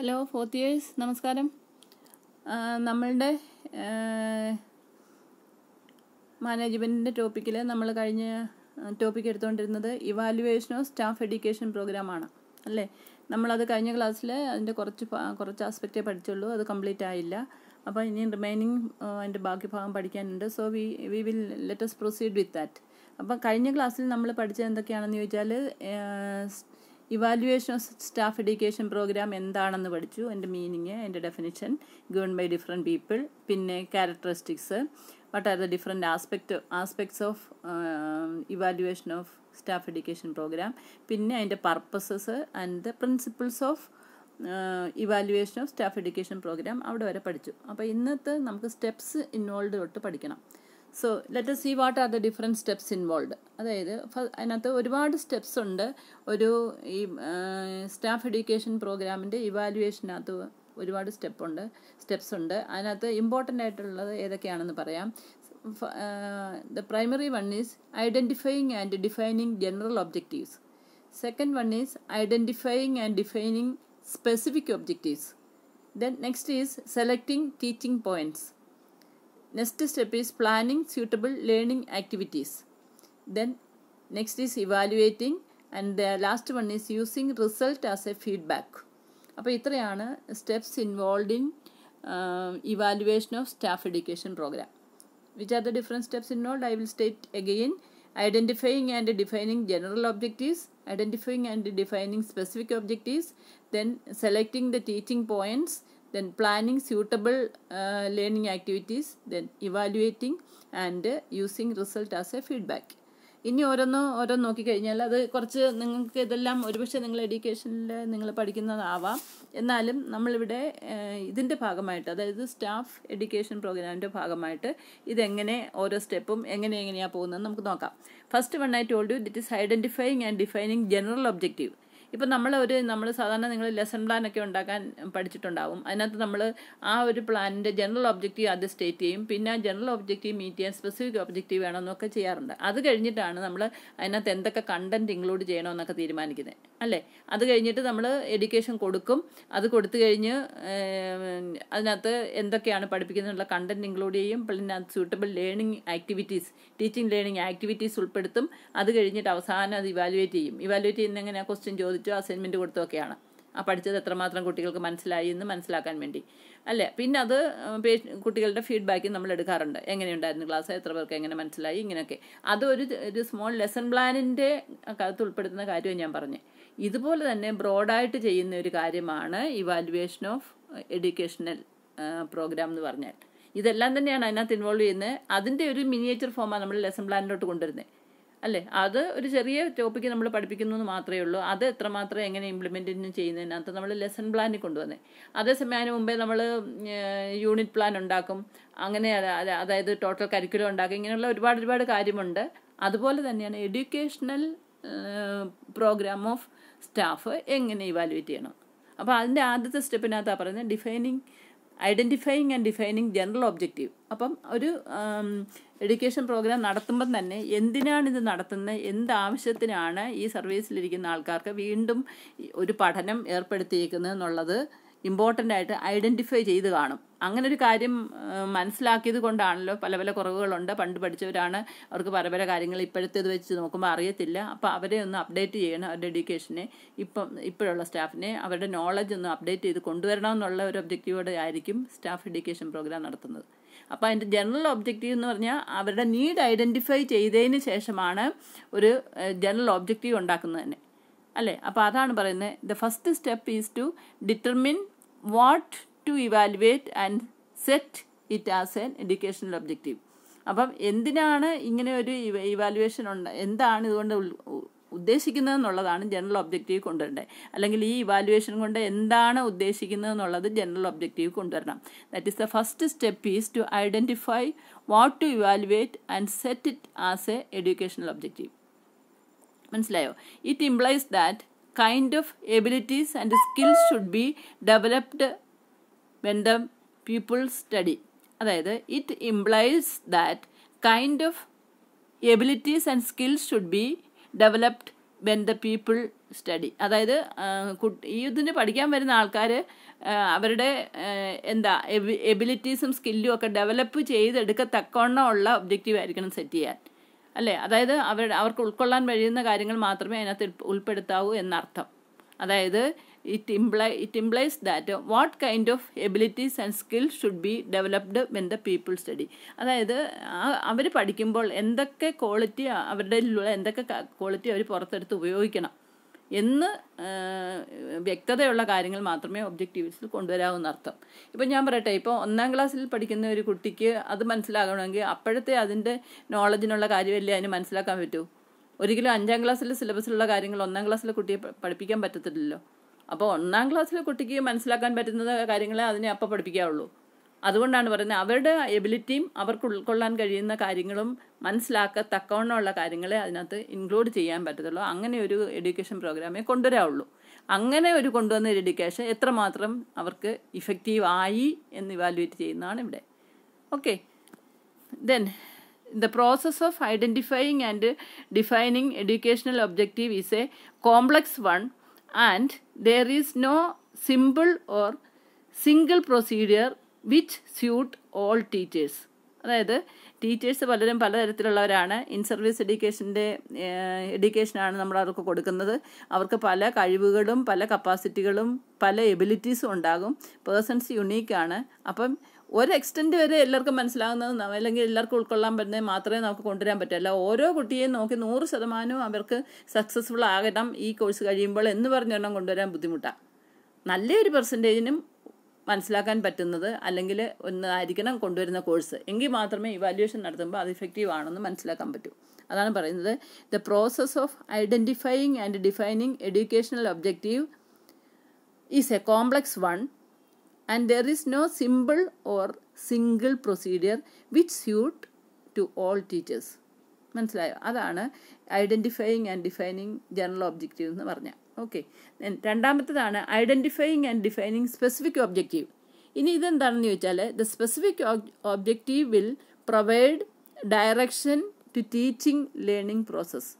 Hello fourth years നമസ്കാരം നമ്മളുടെ മാനേജ്മെൻറ്റിൻ്റെ ടോപ്പിക്കിൽ നമ്മൾ കഴിഞ്ഞ ടോപ്പിക് എടുത്തുകൊണ്ടിരുന്നത് ഇവാലുവേഷൻ ഓഫ് സ്റ്റാഫ് എഡ്യൂക്കേഷൻ പ്രോഗ്രാമാണ് അല്ലേ നമ്മളത് കഴിഞ്ഞ ക്ലാസ്സിൽ അതിൻ്റെ കുറച്ച് കുറച്ച് ആസ്പെക്റ്റേ പഠിച്ചുള്ളൂ അത് കംപ്ലീറ്റ് ആയില്ല അപ്പോൾ ഇനി റിമൈനിങ് അതിൻ്റെ ബാക്കി ഭാഗം പഠിക്കാനുണ്ട് so we we will let's proceed with that അപ്പോൾ കഴിഞ്ഞ ക്ലാസ്സിൽ നമ്മൾ പഠിച്ചത് എന്തൊക്കെയാണെന്ന് ചോദിച്ചാൽ evaluation of staff education program എന്താണെന്ന് പഠിച്ചു എൻ്റെ മീനിങ് എൻ്റെ definition given by different people പിന്നെ characteristics what are the different aspect aspects of evaluation of staff education program പിന്നെ അതിൻ്റെ purposes and the principles of evaluation of staff education program അവിടെ വരെ പഠിച്ചു അപ്പോൾ ഇന്നത്തെ നമുക്ക് സ്റ്റെപ്സ് ഇൻവോൾവ് തൊട്ട് പഠിക്കണം so let see what are the different steps involved അതായത് അതിനകത്ത് ഒരുപാട് സ്റ്റെപ്സ് ഉണ്ട് ഒരു ഈ സ്റ്റാഫ് എഡ്യൂക്കേഷൻ പ്രോഗ്രാമിൻ്റെ ഇവാലുവേഷനകത്ത് ഒരുപാട് സ്റ്റെപ്പ് ഉണ്ട് സ്റ്റെപ്സ് ഉണ്ട് അതിനകത്ത് ഇമ്പോർട്ടൻ്റ് ആയിട്ടുള്ളത് ഏതൊക്കെയാണെന്ന് പറയാം the primary one is identifying and defining general objectives second one is identifying and defining specific objectives then next is selecting teaching points Next step is planning suitable learning activities. Then next is evaluating and the last one is using result as a feedback. Steps involved in involve in evaluation of staff education program which are the different steps I will state again. identifying and defining general objectives, identifying and defining specific objectives, then selecting the teaching points, then planning suitable uh, learning activities then evaluating and uh, using result as a feedback ഇനി ഓരോന്ന് ഓരോന്ന് നോക്കിക്കഴിഞ്ഞാൽ അത് കുറച്ച് നിങ്ങൾക്ക് ഇതെല്ലാം ഒരുപക്ഷെ നിങ്ങൾ എഡ്യൂക്കേഷനിൽ നിങ്ങൾ പഠിക്കുന്നതാവാം എന്നാലും നമ്മളിവിടെ ഇതിൻ്റെ ഭാഗമായിട്ട് അതായത് സ്റ്റാഫ് എഡ്യൂക്കേഷൻ പ്രോഗ്രാമിൻ്റെ ഭാഗമായിട്ട് ഇതെങ്ങനെ ഓരോ സ്റ്റെപ്പും എങ്ങനെ എങ്ങനെയാണ് പോകുന്നത് നമുക്ക് നോക്കാം first one I told you it is identifying and defining general objective ഇപ്പം നമ്മൾ ഒരു നമ്മൾ സാധാരണ നിങ്ങൾ ലെസൺ പ്ലാൻ ഒക്കെ ഉണ്ടാക്കാൻ പഠിച്ചിട്ടുണ്ടാവും അതിനകത്ത് നമ്മൾ ആ ഒരു പ്ലാനിൻ്റെ ജനറൽ ഒബ്ജക്റ്റീവ് അത് സ്റ്റേറ്റ് ചെയ്യും പിന്നെ ജനറൽ ഒബ്ജക്റ്റീവ് മീറ്റ് ചെയ്യാൻ സ്പെസിഫിക് ഒബ്ജക്റ്റീവ് വേണമെന്നൊക്കെ ചെയ്യാറുണ്ട് അത് കഴിഞ്ഞിട്ടാണ് നമ്മൾ അതിനകത്ത് എന്തൊക്കെ കണ്ടന്റ് ഇൻക്ലൂഡ് ചെയ്യണമെന്നൊക്കെ തീരുമാനിക്കുന്നത് അല്ലേ അത് കഴിഞ്ഞിട്ട് നമ്മൾ എഡ്യൂക്കേഷൻ കൊടുക്കും അത് കൊടുത്തു കഴിഞ്ഞ് അതിനകത്ത് എന്തൊക്കെയാണ് പഠിപ്പിക്കുന്നുള്ള കണ്ടന്റ് ഇൻക്ലൂഡ് ചെയ്യും പിന്നെ suitable learning activities teaching learning activities ഉൾപ്പെടുത്തും അത് കഴിഞ്ഞിട്ട് അവസാനം അത് ഇവാലുവേറ്റ് ചെയ്യും ഇവാലുവേറ്റ് ചെയ്യുന്ന എങ്ങനെയാണ് ക്വസ്റ്റ്യൻ ചോദിച്ചു ചോദിച്ചു അസൈൻമെൻറ്റ് കൊടുത്തുമൊക്കെയാണ് ആ പഠിച്ചത് എത്രമാത്രം കുട്ടികൾക്ക് മനസ്സിലായി എന്ന് മനസ്സിലാക്കാൻ വേണ്ടി അല്ലേ പിന്നെ അത് കുട്ടികളുടെ ഫീഡ്ബാക്കും നമ്മൾ എടുക്കാറുണ്ട് എങ്ങനെയുണ്ടായിരുന്നു ക്ലാസ് എത്ര പേർക്ക് എങ്ങനെ മനസ്സിലായി ഇങ്ങനെയൊക്കെ അതൊരു ഒരു സ്മോൾ ലെസൺ പ്ലാനിൻ്റെ അകത്ത് ഉൾപ്പെടുത്തുന്ന കാര്യവും ഞാൻ പറഞ്ഞു ഇതുപോലെ തന്നെ ബ്രോഡായിട്ട് ചെയ്യുന്ന ഒരു കാര്യമാണ് ഇവാലുവേഷൻ ഓഫ് എഡ്യൂക്കേഷണൽ പ്രോഗ്രാം എന്ന് പറഞ്ഞാൽ ഇതെല്ലാം തന്നെയാണ് അതിനകത്ത് ഇൻവോൾവ് ചെയ്യുന്നത് അതിൻ്റെ ഒരു മിനിയേച്ചർ ഫോമാണ് നമ്മൾ ലെസൺ പ്ലാനിലോട്ട് കൊണ്ടുവരുന്നത് അല്ലേ അത് ഒരു ചെറിയ ടോപ്പിക്ക് നമ്മൾ പഠിപ്പിക്കുന്നു എന്ന് മാത്രമേ ഉള്ളൂ അത് എത്രമാത്രം എങ്ങനെ ഇംപ്ലിമെൻ്റ് ചെയ്യുന്നതിനകത്ത് നമ്മൾ ലെസൺ പ്ലാനിൽ കൊണ്ടുവന്നേ അതേസമയം അതിന് മുമ്പേ നമ്മൾ യൂണിറ്റ് പ്ലാൻ ഉണ്ടാക്കും അങ്ങനെ അതായത് ടോട്ടൽ കരിക്കുലം ഉണ്ടാക്കും ഇങ്ങനെയുള്ള ഒരുപാട് ഒരുപാട് കാര്യമുണ്ട് അതുപോലെ തന്നെയാണ് എഡ്യൂക്കേഷണൽ പ്രോഗ്രാം ഓഫ് സ്റ്റാഫ് എങ്ങനെ ഇവാലുവേറ്റ് ചെയ്യണം അപ്പോൾ അതിൻ്റെ ആദ്യത്തെ സ്റ്റെപ്പിനകത്താണ് പറയുന്നത് defining identifying and defining general objective അപ്പം ഒരു എഡ്യൂക്കേഷൻ പ്രോഗ്രാം നടത്തുമ്പം തന്നെ എന്തിനാണ് ഇത് നടത്തുന്നത് എന്ത് ആവശ്യത്തിനാണ് ഈ സർവീസിലിരിക്കുന്ന ആൾക്കാർക്ക് വീണ്ടും ഒരു പഠനം ഏർപ്പെടുത്തിയിരിക്കുന്നത് എന്നുള്ളത് ഇമ്പോർട്ടൻ്റ് ആയിട്ട് ഐഡൻറ്റിഫൈ ചെയ്ത് കാണും അങ്ങനെ ഒരു കാര്യം മനസ്സിലാക്കിയത് കൊണ്ടാണല്ലോ പല പല കുറവുകളുണ്ട് പണ്ട് പഠിച്ചവരാണ് അവർക്ക് പല പല കാര്യങ്ങൾ ഇപ്പോഴത്തേത് വെച്ച് നോക്കുമ്പോൾ അറിയത്തില്ല അപ്പോൾ അവരെ ഒന്ന് അപ്ഡേറ്റ് ചെയ്യണം അവരുടെ എഡ്യൂക്കേഷനെ ഇപ്പം ഇപ്പോഴുള്ള സ്റ്റാഫിനെ അവരുടെ നോളജ് ഒന്ന് അപ്ഡേറ്റ് ചെയ്ത് കൊണ്ടുവരണമെന്നുള്ള ഒരു ഒബ്ജക്റ്റീവോടെ ആയിരിക്കും സ്റ്റാഫ് എഡ്യൂക്കേഷൻ പ്രോഗ്രാം നടത്തുന്നത് അപ്പോൾ അതിൻ്റെ ജനറൽ ഒബ്ജക്റ്റീവ് എന്ന് പറഞ്ഞാൽ അവരുടെ നീഡ് ഐഡൻറ്റിഫൈ ചെയ്തതിന് ശേഷമാണ് ഒരു ജനറൽ ഒബ്ജക്റ്റീവ് ഉണ്ടാക്കുന്നത് തന്നെ അല്ലേ അപ്പോൾ അതാണ് പറയുന്നത് the first step is to determine what to evaluate and set it as an educational objective അപ്പം എന്തിനാണ് ഇങ്ങനെ ഒരു ഇവാലുവേഷൻ ഉണ്ട് എന്താണ് ഇതുകൊണ്ട് ഉദ്ദേശിക്കുന്നതെന്നുള്ളതാണ് ജനറൽ ഒബ്ജക്റ്റീവ് കൊണ്ടുവരേണ്ടത് അല്ലെങ്കിൽ ഈ ഇവാലുവേഷൻ കൊണ്ട് എന്താണ് ഉദ്ദേശിക്കുന്നത് എന്നുള്ളത് ജനറൽ ഒബ്ജക്റ്റീവ് കൊണ്ടുവരണം that is the first step is to identify what to evaluate and set it as a educational objective മനസ്സിലായോ it implies that kind of abilities and skills should be developed when the people study അതായത് it implies that kind of abilities and skills should be developed when the people study അതായത് ഈ ഇതിന് പഠിക്കാൻ വരുന്ന ആൾക്കാർ അവരുടെ എന്താ എബിലിറ്റീസും സ്കില്ലും ഒക്കെ ഡെവലപ്പ് ചെയ്തെടുക്കത്തക്കവണ്ണം ഉള്ള ഒബ്ജക്റ്റീവ് ആയിരിക്കണം സെറ്റ് ചെയ്യാൻ അല്ലേ അതായത് അവർ അവർക്ക് ഉൾക്കൊള്ളാൻ കഴിയുന്ന കാര്യങ്ങൾ മാത്രമേ അതിനകത്ത് ഉൾപ്പെടുത്താവൂ എന്നർത്ഥം അതായത് it imply it implies that what kind of abilities and skills should be developed when the people study അതായത് അവർ പഠിക്കുമ്പോൾ എന്തൊക്കെ ക്വാളിറ്റി അവരുടെ എന്തൊക്കെ ക്വാളിറ്റി അവർ പുറത്തെടുത്ത് ഉപയോഗിക്കണം എന്ന് വ്യക്തതയുള്ള കാര്യങ്ങൾ മാത്രമേ ഒബ്ജക്റ്റീവ്സിൽ കൊണ്ടുവരാവുന്ന അർത്ഥം ഇപ്പം ഞാൻ പറയട്ടെ ഇപ്പോൾ ഒന്നാം ക്ലാസ്സിൽ പഠിക്കുന്ന ഒരു കുട്ടിക്ക് അത് മനസ്സിലാകണമെങ്കിൽ അപ്പോഴത്തെ അതിൻ്റെ നോളജിനുള്ള കാര്യമല്ലേ അതിന് മനസ്സിലാക്കാൻ പറ്റൂ ഒരിക്കലും അഞ്ചാം ക്ലാസ്സിലെ സിലബസിലുള്ള കാര്യങ്ങൾ ഒന്നാം ക്ലാസ്സിലെ കുട്ടിയെ പഠിപ്പിക്കാൻ പറ്റത്തില്ലല്ലോ അപ്പോൾ ഒന്നാം ക്ലാസ്സിലെ കുട്ടിക്ക് മനസ്സിലാക്കാൻ പറ്റുന്ന കാര്യങ്ങളെ അതിനെ അപ്പം പഠിപ്പിക്കാവുള്ളൂ അതുകൊണ്ടാണ് പറയുന്നത് അവരുടെ എബിലിറ്റിയും അവർക്ക് ഉൾക്കൊള്ളാൻ കഴിയുന്ന കാര്യങ്ങളും മനസ്സിലാക്കത്തക്കവണ്ണമുള്ള കാര്യങ്ങളെ അതിനകത്ത് ഇൻക്ലൂഡ് ചെയ്യാൻ പറ്റത്തുള്ളൂ അങ്ങനെ ഒരു എഡ്യൂക്കേഷൻ പ്രോഗ്രാമേ കൊണ്ടുവരാവുള്ളൂ അങ്ങനെ ഒരു കൊണ്ടുവന്ന ഒരു എഡ്യൂക്കേഷൻ എത്രമാത്രം അവർക്ക് ഇഫക്റ്റീവ് ആയി എന്ന് ഇവാലുവേറ്റ് ചെയ്യുന്നതാണ് ഇവിടെ okay then the process of identifying and defining educational objective is a complex one and there is no simple or single procedure which suit all teachers അതായത് ടീച്ചേഴ്സ് പലരും പലതരത്തിലുള്ളവരാണ് ഇൻ സർവീസ് എഡ്യൂക്കേഷൻ്റെ എഡ്യൂക്കേഷനാണ് നമ്മൾ അവർക്ക് കൊടുക്കുന്നത് അവർക്ക് പല കഴിവുകളും പല കപ്പാസിറ്റികളും പല എബിലിറ്റീസും ഉണ്ടാകും പേഴ്സൺസ് യുണീക്കാണ് അപ്പം ഒരു എക്സ്റ്റെൻഡ് വരെ എല്ലാവർക്കും മനസ്സിലാകുന്നത് അല്ലെങ്കിൽ എല്ലാവർക്കും ഉൾക്കൊള്ളാൻ പറ്റുന്നത് മാത്രമേ നമുക്ക് കൊണ്ടുവരാൻ അല്ല ഓരോ കുട്ടിയെയും നോക്കി നൂറ് ശതമാനവും അവർക്ക് സക്സസ്ഫുൾ ആകണം ഈ കോഴ്സ് കഴിയുമ്പോൾ എന്ന് പറഞ്ഞൊരെണ്ണം കൊണ്ടുവരാൻ ബുദ്ധിമുട്ടാണ് നല്ലൊരു പെർസെൻറ്റേജിനും മനസ്സിലാക്കാൻ പറ്റുന്നത് അല്ലെങ്കിൽ ഒന്ന് ആയിരിക്കണം കൊണ്ടുവരുന്ന കോഴ്സ് എങ്കിൽ മാത്രമേ ഇവാലുവേഷൻ നടത്തുമ്പോൾ അത് ഇഫക്റ്റീവ് ആണെന്ന് മനസ്സിലാക്കാൻ പറ്റൂ അതാണ് പറയുന്നത് the process of identifying and defining educational objective is a complex one and there is no simple or single procedure which suit to all teachers മനസ്സിലായോ അതാണ് identifying and defining general objective എന്ന് പറഞ്ഞാൽ okay രണ്ടാമത്തതാണ് identifying and defining specific objective ഇനി ഇതെന്താണെന്ന് ചോദിച്ചാൽ the specific objective will provide direction to teaching learning process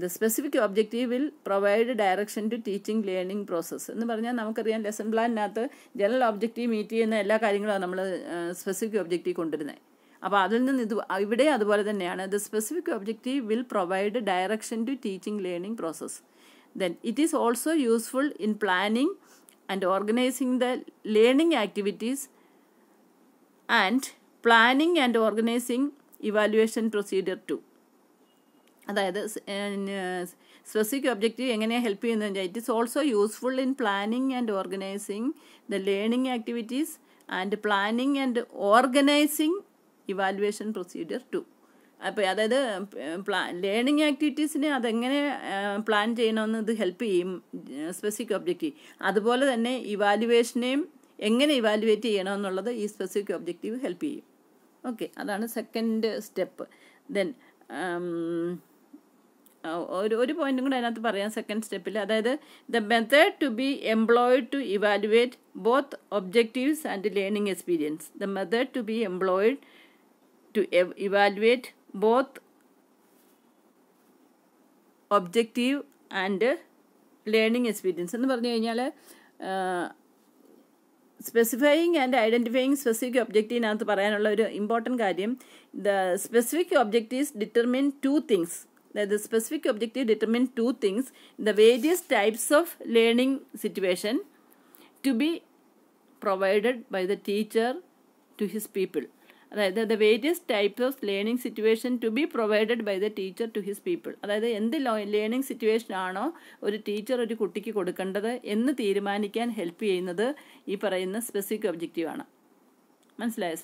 the specific objective will provide direction to teaching learning process എന്ന് പറഞ്ഞാൽ നമുക്കറിയാം lesson പ്ലാനിനകത്ത് ജനറൽ ഒബ്ജക്റ്റീവ് മീറ്റ് ചെയ്യുന്ന എല്ലാ കാര്യങ്ങളും നമ്മൾ സ്പെസിഫിക് ഒബ്ജക്റ്റീവ് കൊണ്ടുവരുന്നത് അപ്പോൾ അതിൽ നിന്ന് ഇത് ഇവിടെ അതുപോലെ തന്നെയാണ് the specific objective will provide direction to teaching learning process then it is also useful in planning and organizing the learning activities and planning and organizing evaluation procedure too അതായത് specific objective എങ്ങനെയാണ് help ചെയ്യുന്നതെന്ന് it is also useful in planning and organizing the learning activities and planning and organizing evaluation procedure too അപ്പോൾ അതായത് പ്ലാ learning ആക്ടിവിറ്റീസിനെ അതെങ്ങനെ plan ചെയ്യണമെന്ന് ഇത് help ചെയ്യും specific objective അതുപോലെ തന്നെ ഇവാലുവേഷനെയും എങ്ങനെ ഇവാലുവേറ്റ് ചെയ്യണമെന്നുള്ളത് ഈ സ്പെസിഫിക് ഒബ്ജക്റ്റീവ് ഹെൽപ്പ് ചെയ്യും ഓക്കെ അതാണ് സെക്കൻഡ് സ്റ്റെപ്പ് ദെൻ ഒരു ഒരു പോയിന്റും കൂടെ അതിനകത്ത് പറയാം സെക്കൻഡ് സ്റ്റെപ്പിൽ അതായത് the method to be employed to evaluate both objectives and learning experience the method to be employed to evaluate both objective and learning experience എന്ന് പറഞ്ഞു കഴിഞ്ഞാൽ സ്പെസിഫൈയിങ് ആൻഡ് ഐഡൻറ്റിഫൈയിങ് സ്പെസിഫിക് ഒബ്ജക്റ്റീവിനകത്ത് പറയാനുള്ള ഒരു ഇമ്പോർട്ടൻറ്റ് കാര്യം the specific objectives determine two things അതായത് specific objective determine two things in the various types of learning situation to be provided by the teacher to his people അതായത് the various types of learning situation to be provided by the teacher to his people അതായത് എന്ത് learning situation ആണോ ഒരു teacher ഒരു കുട്ടിക്ക് കൊടുക്കേണ്ടത് എന്ന് തീരുമാനിക്കാൻ ഹെൽപ്പ് ചെയ്യുന്നത് ഈ പറയുന്ന സ്പെസിഫിക് ഒബ്ജക്റ്റീവാണ് മനസ്സിലായോ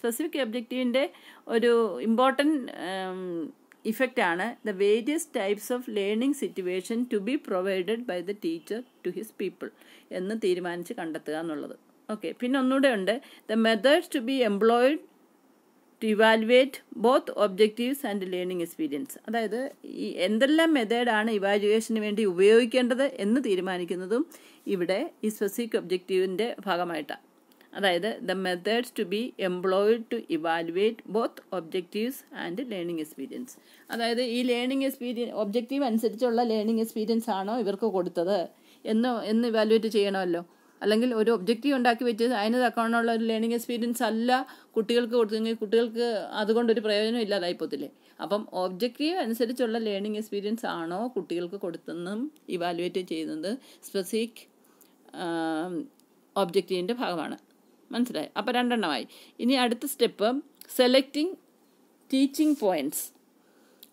സ്പെസിഫിക് ഒബ്ജക്റ്റീവിൻ്റെ ഒരു ഇമ്പോർട്ടൻറ്റ് ഇഫക്റ്റാണ് the various types of learning situation to be provided by the teacher to his people എന്ന് തീരുമാനിച്ച് കണ്ടെത്തുക എന്നുള്ളത് ഓക്കെ പിന്നെ ഒന്നുകൂടെ ഉണ്ട് the methods to be employed to evaluate both objectives and learning experience അതായത് ഈ എന്തെല്ലാം മെത്തേഡാണ് ഇവാലുവേഷന് വേണ്ടി ഉപയോഗിക്കേണ്ടത് എന്ന് തീരുമാനിക്കുന്നതും ഇവിടെ ഈ സ്പെസിഫിക് ഒബ്ജക്റ്റീവിൻ്റെ ഭാഗമായിട്ടാണ് അതായത് the methods to be employed to evaluate both objectives and learning experience അതായത് ഈ ലേണിംഗ് എക്സ്പീരിയൻ ഒബ്ജക്റ്റീവ് അനുസരിച്ചുള്ള ലേണിംഗ് എക്സ്പീരിയൻസ് ആണോ ഇവർക്ക് കൊടുത്തത് എന്ന് എന്ന് ഇവാലുവേറ്റ് ചെയ്യണമല്ലോ അല്ലെങ്കിൽ ഒരു ഒബ്ജക്റ്റീവ് ഉണ്ടാക്കി വെച്ച് അതിന് തക്കവണ്ണമുള്ള ഒരു ലേണിംഗ് എക്സ്പീരിയൻസ് അല്ല കുട്ടികൾക്ക് കൊടുത്തെങ്കിൽ കുട്ടികൾക്ക് അതുകൊണ്ടൊരു പ്രയോജനം ഇല്ലാതായിപ്പോത്തില്ലേ അപ്പം ഒബ്ജക്റ്റീവ് അനുസരിച്ചുള്ള ലേണിംഗ് എക്സ്പീരിയൻസ് ആണോ കുട്ടികൾക്ക് കൊടുത്തെന്നും ഇവാലുവേറ്റ് ചെയ്യുന്നത് സ്പെസിഫിക് ഒബ്ജക്റ്റീവിൻ്റെ ഭാഗമാണ് മനസ്സിലായി അപ്പോൾ രണ്ടെണ്ണമായി ഇനി അടുത്ത സ്റ്റെപ്പ് സെലക്റ്റിംഗ് ടീച്ചിങ് പോയിൻറ്റ്സ്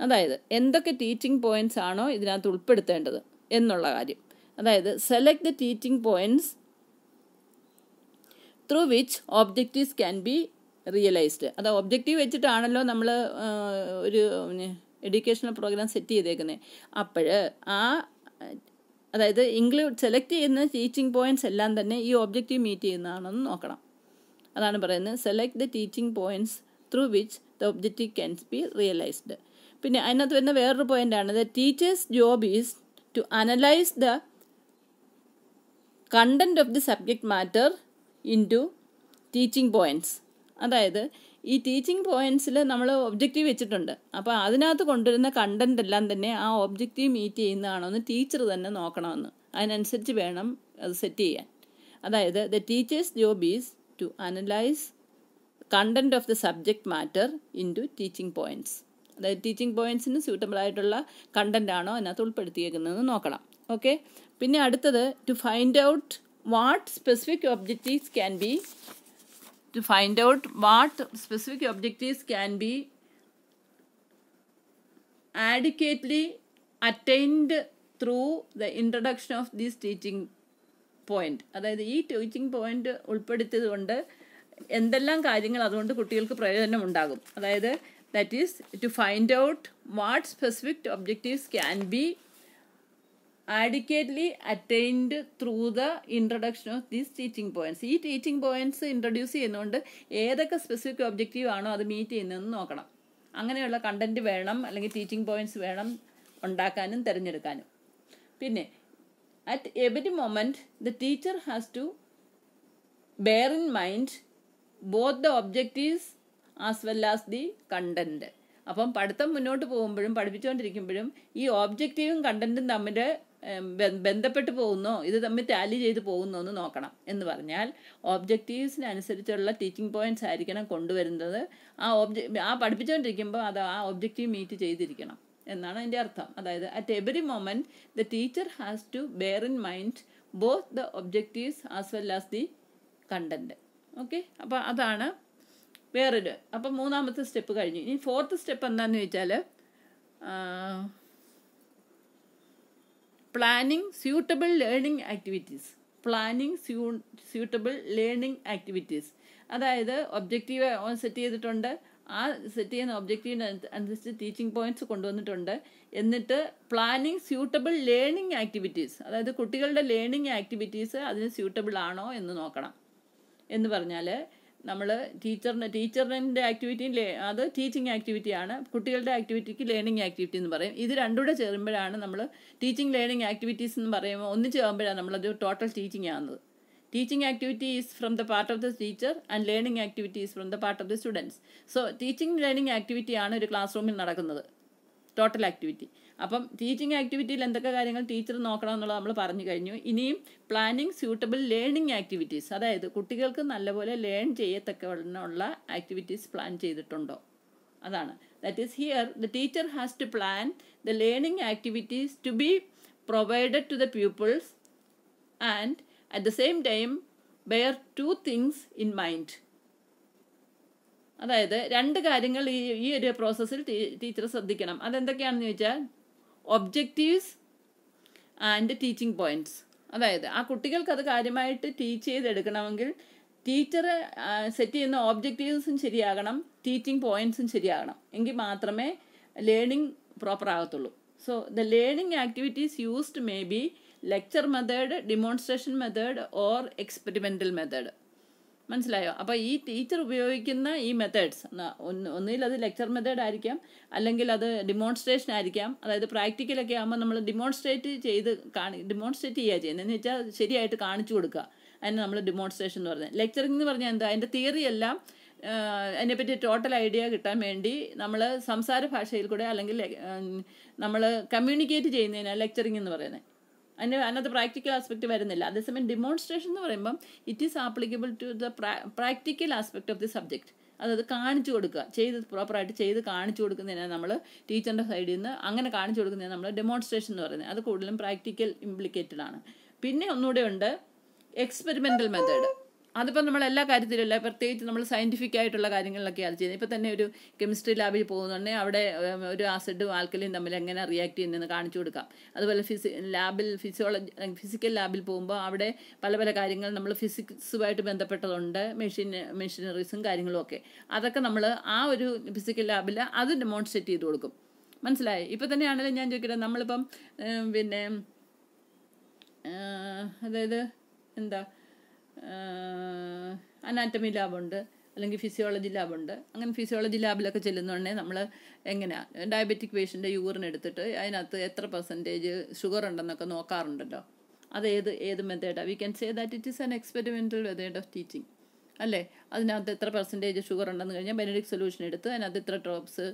അതായത് എന്തൊക്കെ ടീച്ചിങ് പോയിൻറ്റ്സ് ആണോ ഇതിനകത്ത് ഉൾപ്പെടുത്തേണ്ടത് എന്നുള്ള കാര്യം അതായത് select the teaching points through which objectives can be realised അത് ഒബ്ജക്റ്റീവ് വെച്ചിട്ടാണല്ലോ നമ്മൾ ഒരു എഡ്യൂക്കേഷണൽ പ്രോഗ്രാം സെറ്റ് ചെയ്തേക്കുന്നത് അപ്പോൾ ആ അതായത് ഇൻക്ലൂഡ് സെലക്ട് ചെയ്യുന്ന ടീച്ചിങ് പോയിൻറ്റ്സ് എല്ലാം തന്നെ ഈ ഒബ്ജക്റ്റീവ് മീറ്റ് ചെയ്യുന്നതാണെന്ന് നോക്കണം അതാണ് പറയുന്നത് select the teaching points through which the objective can be realised പിന്നെ അതിനകത്ത് വരുന്ന വേറൊരു പോയിന്റാണ് the teacher's job is to analyse the content of the subject matter into teaching points അതായത് ഈ ടീച്ചിങ് പോയിന്റ്സിൽ നമ്മൾ ഒബ്ജക്റ്റീവ് വെച്ചിട്ടുണ്ട് അപ്പോൾ അതിനകത്ത് കൊണ്ടുവരുന്ന കണ്ടന്റ് എല്ലാം തന്നെ ആ ഒബ്ജക്റ്റീവ് മീറ്റ് ചെയ്യുന്നതാണോ എന്ന് ടീച്ചർ തന്നെ നോക്കണമെന്ന് അതിനനുസരിച്ച് വേണം അത് സെറ്റ് ചെയ്യാൻ അതായത് the teacher's job is to analyse content of the subject matter into teaching points അതായത് ടീച്ചിങ് പോയിന്റ്സിന് സ്യൂട്ടബിൾ ആയിട്ടുള്ള കണ്ടന്റ് ആണോ അതിനകത്ത് ഉൾപ്പെടുത്തിയേക്കുന്നതെന്ന് നോക്കണം ഓക്കെ പിന്നെ അടുത്തത് to find out what specific objectives can be to find out what specific objectives can be adequately attained through the introduction of these teaching point അതായത് ഈ ടീച്ചിങ് പോയിന്റ് ഉൾപ്പെടുത്തിയത് കൊണ്ട് എന്തെല്ലാം കാര്യങ്ങൾ അതുകൊണ്ട് കുട്ടികൾക്ക് പ്രയോജനം ഉണ്ടാകും അതായത് that is to find out what specific objectives can be adequately attained through the introduction of these teaching points ഈ ടീച്ചിങ് പോയിന്റ്സ് ഇൻട്രൊഡ്യൂസ് ചെയ്യുന്നതുകൊണ്ട് ഏതൊക്കെ സ്പെസിഫിക് ഒബ്ജക്റ്റീവ് ആണോ അത് മീറ്റ് ചെയ്യുന്നതെന്ന് നോക്കണം അങ്ങനെയുള്ള കണ്ടന്റ് വേണം അല്ലെങ്കിൽ ടീച്ചിങ് പോയിന്റ്സ് വേണം ഉണ്ടാക്കാനും തിരഞ്ഞെടുക്കാനും പിന്നെ at every moment the teacher has to bear in mind both the objectives as well as the content അപ്പം പഠിത്തം മുന്നോട്ട് പോകുമ്പോഴും പഠിപ്പിച്ചുകൊണ്ടിരിക്കുമ്പോഴും ഈ ഓബ്ജക്റ്റീവും കണ്ടന്റും തമ്മിൽ ബന്ധപ്പെട്ട് പോകുന്നോ ഇത് തമ്മിൽ ടാലി ചെയ്ത് പോകുന്നോ എന്ന് നോക്കണം എന്ന് പറഞ്ഞാൽ അനുസരിച്ചുള്ള ടീച്ചിങ് പോയിന്റ്സ് ആയിരിക്കണം കൊണ്ടുവരുന്നത് ആ ഓബ്ജക്റ്റ് ആ പഠിപ്പിച്ചുകൊണ്ടിരിക്കുമ്പോൾ അത് ആ ഒബ്ജക്റ്റീവ് മീറ്റ് ചെയ്തിരിക്കണം എന്നാണ് അതിൻ്റെ അർത്ഥം അതായത് at every moment the teacher has to bear in mind both the objectives as well as the content okay അപ്പോൾ അതാണ് വേറൊരു അപ്പം മൂന്നാമത്തെ സ്റ്റെപ്പ് കഴിഞ്ഞു ഇനി ഫോർത്ത് സ്റ്റെപ്പ് എന്താണെന്ന് വെച്ചാൽ planning suitable learning activities planning സ്യൂ സ്യൂട്ടബിൾ ലേണിംഗ് ആക്ടിവിറ്റീസ് അതായത് ഒബ്ജക്റ്റീവ് സെറ്റ് ചെയ്തിട്ടുണ്ട് ആ സെറ്റ് ചെയ്യുന്ന ഒബ്ജക്റ്റീവിന് അനുസരിച്ച് ടീച്ചിങ് പോയിന്റ്സ് കൊണ്ടുവന്നിട്ടുണ്ട് എന്നിട്ട് പ്ലാനിങ് സ്യൂട്ടബിൾ ലേണിംഗ് ആക്ടിവിറ്റീസ് അതായത് കുട്ടികളുടെ ലേണിംഗ് ആക്ടിവിറ്റീസ് അതിന് സ്യൂട്ടബിൾ ആണോ എന്ന് നോക്കണം എന്ന് പറഞ്ഞാൽ നമ്മൾ ടീച്ചറിന് ടീച്ചറിൻ്റെ ആക്ടിവിറ്റിയും അത് ടീച്ചിങ് ആക്ടിവിറ്റിയാണ് കുട്ടികളുടെ ആക്ടിവിറ്റിക്ക് ലേണിംഗ് ആക്ടിവിറ്റി എന്ന് പറയും ഇത് രണ്ടുകൂടെ ചേരുമ്പോഴാണ് നമ്മൾ ടീച്ചിങ് ലേണിംഗ് ആക്ടിവിറ്റീസ് എന്ന് പറയുമ്പോൾ ആകുമ്പോഴാണ് നമ്മളത് ടോട്ടൽ ടീച്ചിങ് ആകുന്നത് teaching activity is from the part of the teacher and learning activity is from the part of the students so teaching learning ആക്ടിവിറ്റിയാണ് ഒരു ക്ലാസ് റൂമിൽ നടക്കുന്നത് ടോട്ടൽ ആക്ടിവിറ്റി അപ്പം ടീച്ചിങ് ആക്ടിവിറ്റിയിൽ എന്തൊക്കെ കാര്യങ്ങൾ ടീച്ചർ നോക്കണം എന്നുള്ളത് നമ്മൾ പറഞ്ഞു കഴിഞ്ഞു ഇനിയും പ്ലാനിങ് സ്യൂട്ടബിൾ ലേണിംഗ് ആക്ടിവിറ്റീസ് അതായത് കുട്ടികൾക്ക് നല്ലപോലെ ലേൺ ഉള്ള ആക്ടിവിറ്റീസ് പ്ലാൻ ചെയ്തിട്ടുണ്ടോ അതാണ് that is here the teacher has to plan the learning activities to be provided to the peoples and at the same time bear two things in mind അതായത് രണ്ട് കാര്യങ്ങൾ ഈ ഈ ഒരു പ്രോസസ്സിൽ ടീച്ചർ ശ്രദ്ധിക്കണം അതെന്തൊക്കെയാണെന്ന് ചോദിച്ചാൽ ഒബ്ജക്റ്റീവ്സ് ആൻഡ് ടീച്ചിങ് പോയിൻറ്റ്സ് അതായത് ആ കുട്ടികൾക്കത് കാര്യമായിട്ട് ടീച്ച് ചെയ്തെടുക്കണമെങ്കിൽ ടീച്ചർ സെറ്റ് ചെയ്യുന്ന ഓബ്ജക്റ്റീവ്സും ശരിയാകണം ടീച്ചിങ് പോയിൻറ്റ്സും ശരിയാകണം എങ്കിൽ മാത്രമേ ലേണിംഗ് പ്രോപ്പർ ആകത്തുള്ളൂ so the learning activities used may be lecture method demonstration method or experimental method മനസ്സിലായോ അപ്പോൾ ഈ ടീച്ചർ ഉപയോഗിക്കുന്ന ഈ മെത്തേഡ്സ് ഒന്നിൽ അത് ലെക്ചർ മെത്തേഡ് ആയിരിക്കാം അല്ലെങ്കിൽ അത് ഡിമോൺസ്ട്രേഷൻ ആയിരിക്കാം അതായത് പ്രാക്ടിക്കലൊക്കെ ആകുമ്പോൾ നമ്മൾ ഡിമോൺസ്ട്രേറ്റ് ചെയ്ത് കാണി ഡിമോൺസ്ട്രേറ്റ് ചെയ്യുക ചെയ്യുന്നത് എന്ന് വെച്ചാൽ ശരിയായിട്ട് കാണിച്ചു കൊടുക്കുക അതിന് നമ്മൾ ഡിമോൺസ്ട്രേഷൻ എന്ന് പറഞ്ഞത് ലെക്ചറിംഗ് എന്ന് പറഞ്ഞാൽ എന്താ അതിൻ്റെ തിയറി എല്ലാം അതിനെപ്പറ്റി ടോട്ടൽ ഐഡിയ കിട്ടാൻ വേണ്ടി നമ്മൾ സംസാര ഭാഷയിൽ കൂടെ അല്ലെങ്കിൽ നമ്മൾ കമ്മ്യൂണിക്കേറ്റ് ചെയ്യുന്നതിനാണ് ലെക്ചറിംഗ് എന്ന് പറയുന്നത് അതിൻ്റെ അതിനകത്ത് പ്രാക്ടിക്കൽ ആസ്പെക്റ്റ് വരുന്നില്ല അതേസമയം ഡിമോൺസ്ട്രേഷൻ എന്ന് പറയുമ്പം it is applicable to the practical aspect of the subject അതായത് കാണിച്ചു കൊടുക്കുക ചെയ്ത് പ്രോപ്പറായിട്ട് ചെയ്ത് കാണിച്ചു കൊടുക്കുന്നതിനാണ് നമ്മൾ ടീച്ചറിൻ്റെ സൈഡിൽ നിന്ന് അങ്ങനെ കാണിച്ചു കൊടുക്കുന്നതിന് നമ്മൾ ഡെമോൺസ്ട്രേഷൻ എന്ന് പറയുന്നത് അത് കൂടുതലും പ്രാക്ടിക്കൽ ഇംപ്ലിക്കേറ്റഡ് ആണ് പിന്നെ ഒന്നുകൂടെ ഉണ്ട് എക്സ്പെരിമെൻ്റൽ മെത്തേഡ് അതിപ്പോൾ നമ്മൾ എല്ലാ കാര്യത്തിലുമല്ല പ്രത്യേകിച്ച് നമ്മൾ സയൻറ്റിഫിക് ആയിട്ടുള്ള കാര്യങ്ങളിലൊക്കെ അത് ചെയ്യുന്നത് ഇപ്പോൾ തന്നെ ഒരു കെമിസ്ട്രി ലാബിൽ പോകുന്നുണ്ടെങ്കിൽ അവിടെ ഒരു ആസിഡും ആൽക്കലിയും തമ്മിൽ എങ്ങനെ റിയാക്ട് ചെയ്യുന്നതെന്ന് കാണിച്ചു കൊടുക്കാം അതുപോലെ ഫിസി ലാബിൽ ഫിസിയോളജി ഫിസിക്കൽ ലാബിൽ പോകുമ്പോൾ അവിടെ പല പല കാര്യങ്ങൾ നമ്മൾ ഫിസിക്സുമായിട്ട് ബന്ധപ്പെട്ടതുണ്ട് മെഷീൻ മെഷീനറീസും കാര്യങ്ങളും ഒക്കെ അതൊക്കെ നമ്മൾ ആ ഒരു ഫിസിക്കൽ ലാബിൽ അത് ഡെമോൺസ്ട്രേറ്റ് ചെയ്ത് കൊടുക്കും മനസ്സിലായി ഇപ്പം തന്നെയാണല്ലോ ഞാൻ ചോദിക്കട്ടെ നമ്മളിപ്പം പിന്നെ അതായത് എന്താ അനാറ്റമി ലാബുണ്ട് അല്ലെങ്കിൽ ഫിസിയോളജി ലാബുണ്ട് അങ്ങനെ ഫിസിയോളജി ലാബിലൊക്കെ ചെല്ലുന്നുണ്ടെങ്കിൽ നമ്മൾ എങ്ങനെയാണ് ഡയബറ്റിക് പേഷ്യൻ്റെ യൂറിൻ എടുത്തിട്ട് അതിനകത്ത് എത്ര പെർസെൻറ്റേജ് ഷുഗർ ഉണ്ടെന്നൊക്കെ നോക്കാറുണ്ടല്ലോ അത് ഏത് ഏത് മെത്തേഡാണ് we can say that it is an experimental method of teaching അല്ലേ അതിനകത്ത് എത്ര പെർസെൻറ്റേജ് ഷുഗർ ഉണ്ടെന്ന് കഴിഞ്ഞാൽ ബെനഡിക് സൊല്യൂഷൻ എടുത്ത് അതിനകത്ത് ഇത്ര ഡ്രോപ്സ്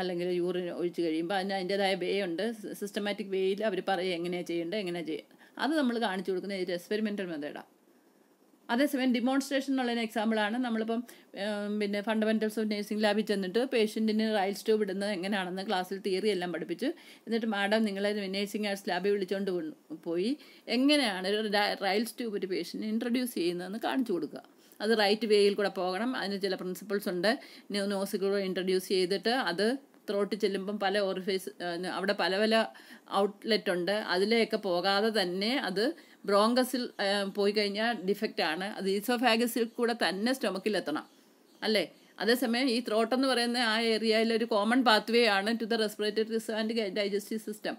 അല്ലെങ്കിൽ യൂറിൻ ഒഴിച്ച് കഴിയുമ്പോൾ അതിന് അതിൻ്റെതായ വേ ഉണ്ട് സിസ്റ്റമാറ്റിക് വേയിൽ അവർ പറയുക എങ്ങനെയാണ് ചെയ്യേണ്ടത് എങ്ങനെയാണ് ചെയ്യുക അത് നമ്മൾ കാണിച്ചു കൊടുക്കുന്ന ഒരു എക്സ്പെരിമെൻറ്റൽ മെത്തേഡാണ് അതേസമയം ഡിമോൺസ്ട്രേഷൻ എക്സാമ്പിൾ എക്സാമ്പിളാണ് നമ്മളിപ്പം പിന്നെ ഫണ്ടമെൻറ്റൽസ് ഓഫ് നേഴ്സിംഗ് ലാബിൽ ചെന്നിട്ട് പേഷ്യൻറ്റിന് റൈൽ സ്റ്റോവ് ഇടുന്നത് എങ്ങനെയാണെന്ന് ക്ലാസ്സിൽ തിയറി എല്ലാം പഠിപ്പിച്ചു എന്നിട്ട് മാഡം നിങ്ങളെ നേഴ്സിംഗ് ആർട്സ് ലാബിൽ വിളിച്ചുകൊണ്ട് പോയി എങ്ങനെയാണ് ഒരു റൈൽ സ്റ്റോവ് ഒരു പേഷ്യൻറ്റിന് ഇൻട്രൊഡ്യൂസ് ചെയ്യുന്നതെന്ന് കാണിച്ചു കൊടുക്കുക അത് റൈറ്റ് വേയിൽ കൂടെ പോകണം അതിന് ചില പ്രിൻസിപ്പിൾസ് ഉണ്ട് നോസിലൂടെ ഇൻട്രൊഡ്യൂസ് ചെയ്തിട്ട് അത് ത്രോട്ട് ചെല്ലുമ്പം പല ഓർഫേസ് അവിടെ പല പല ഔട്ട്ലെറ്റ് ഉണ്ട് അതിലേക്ക് പോകാതെ തന്നെ അത് ബ്രോങ്കസിൽ പോയി കഴിഞ്ഞാൽ ഡിഫക്റ്റാണ് അത് ഈസോഫാഗസിൽ കൂടെ തന്നെ സ്റ്റൊമക്കിലെത്തണം അല്ലേ അതേസമയം ഈ ത്രോട്ട് എന്ന് പറയുന്ന ആ ഏരിയയിലെ ഒരു കോമൺ പാത്വേ ആണ് to the respiratory and digestive system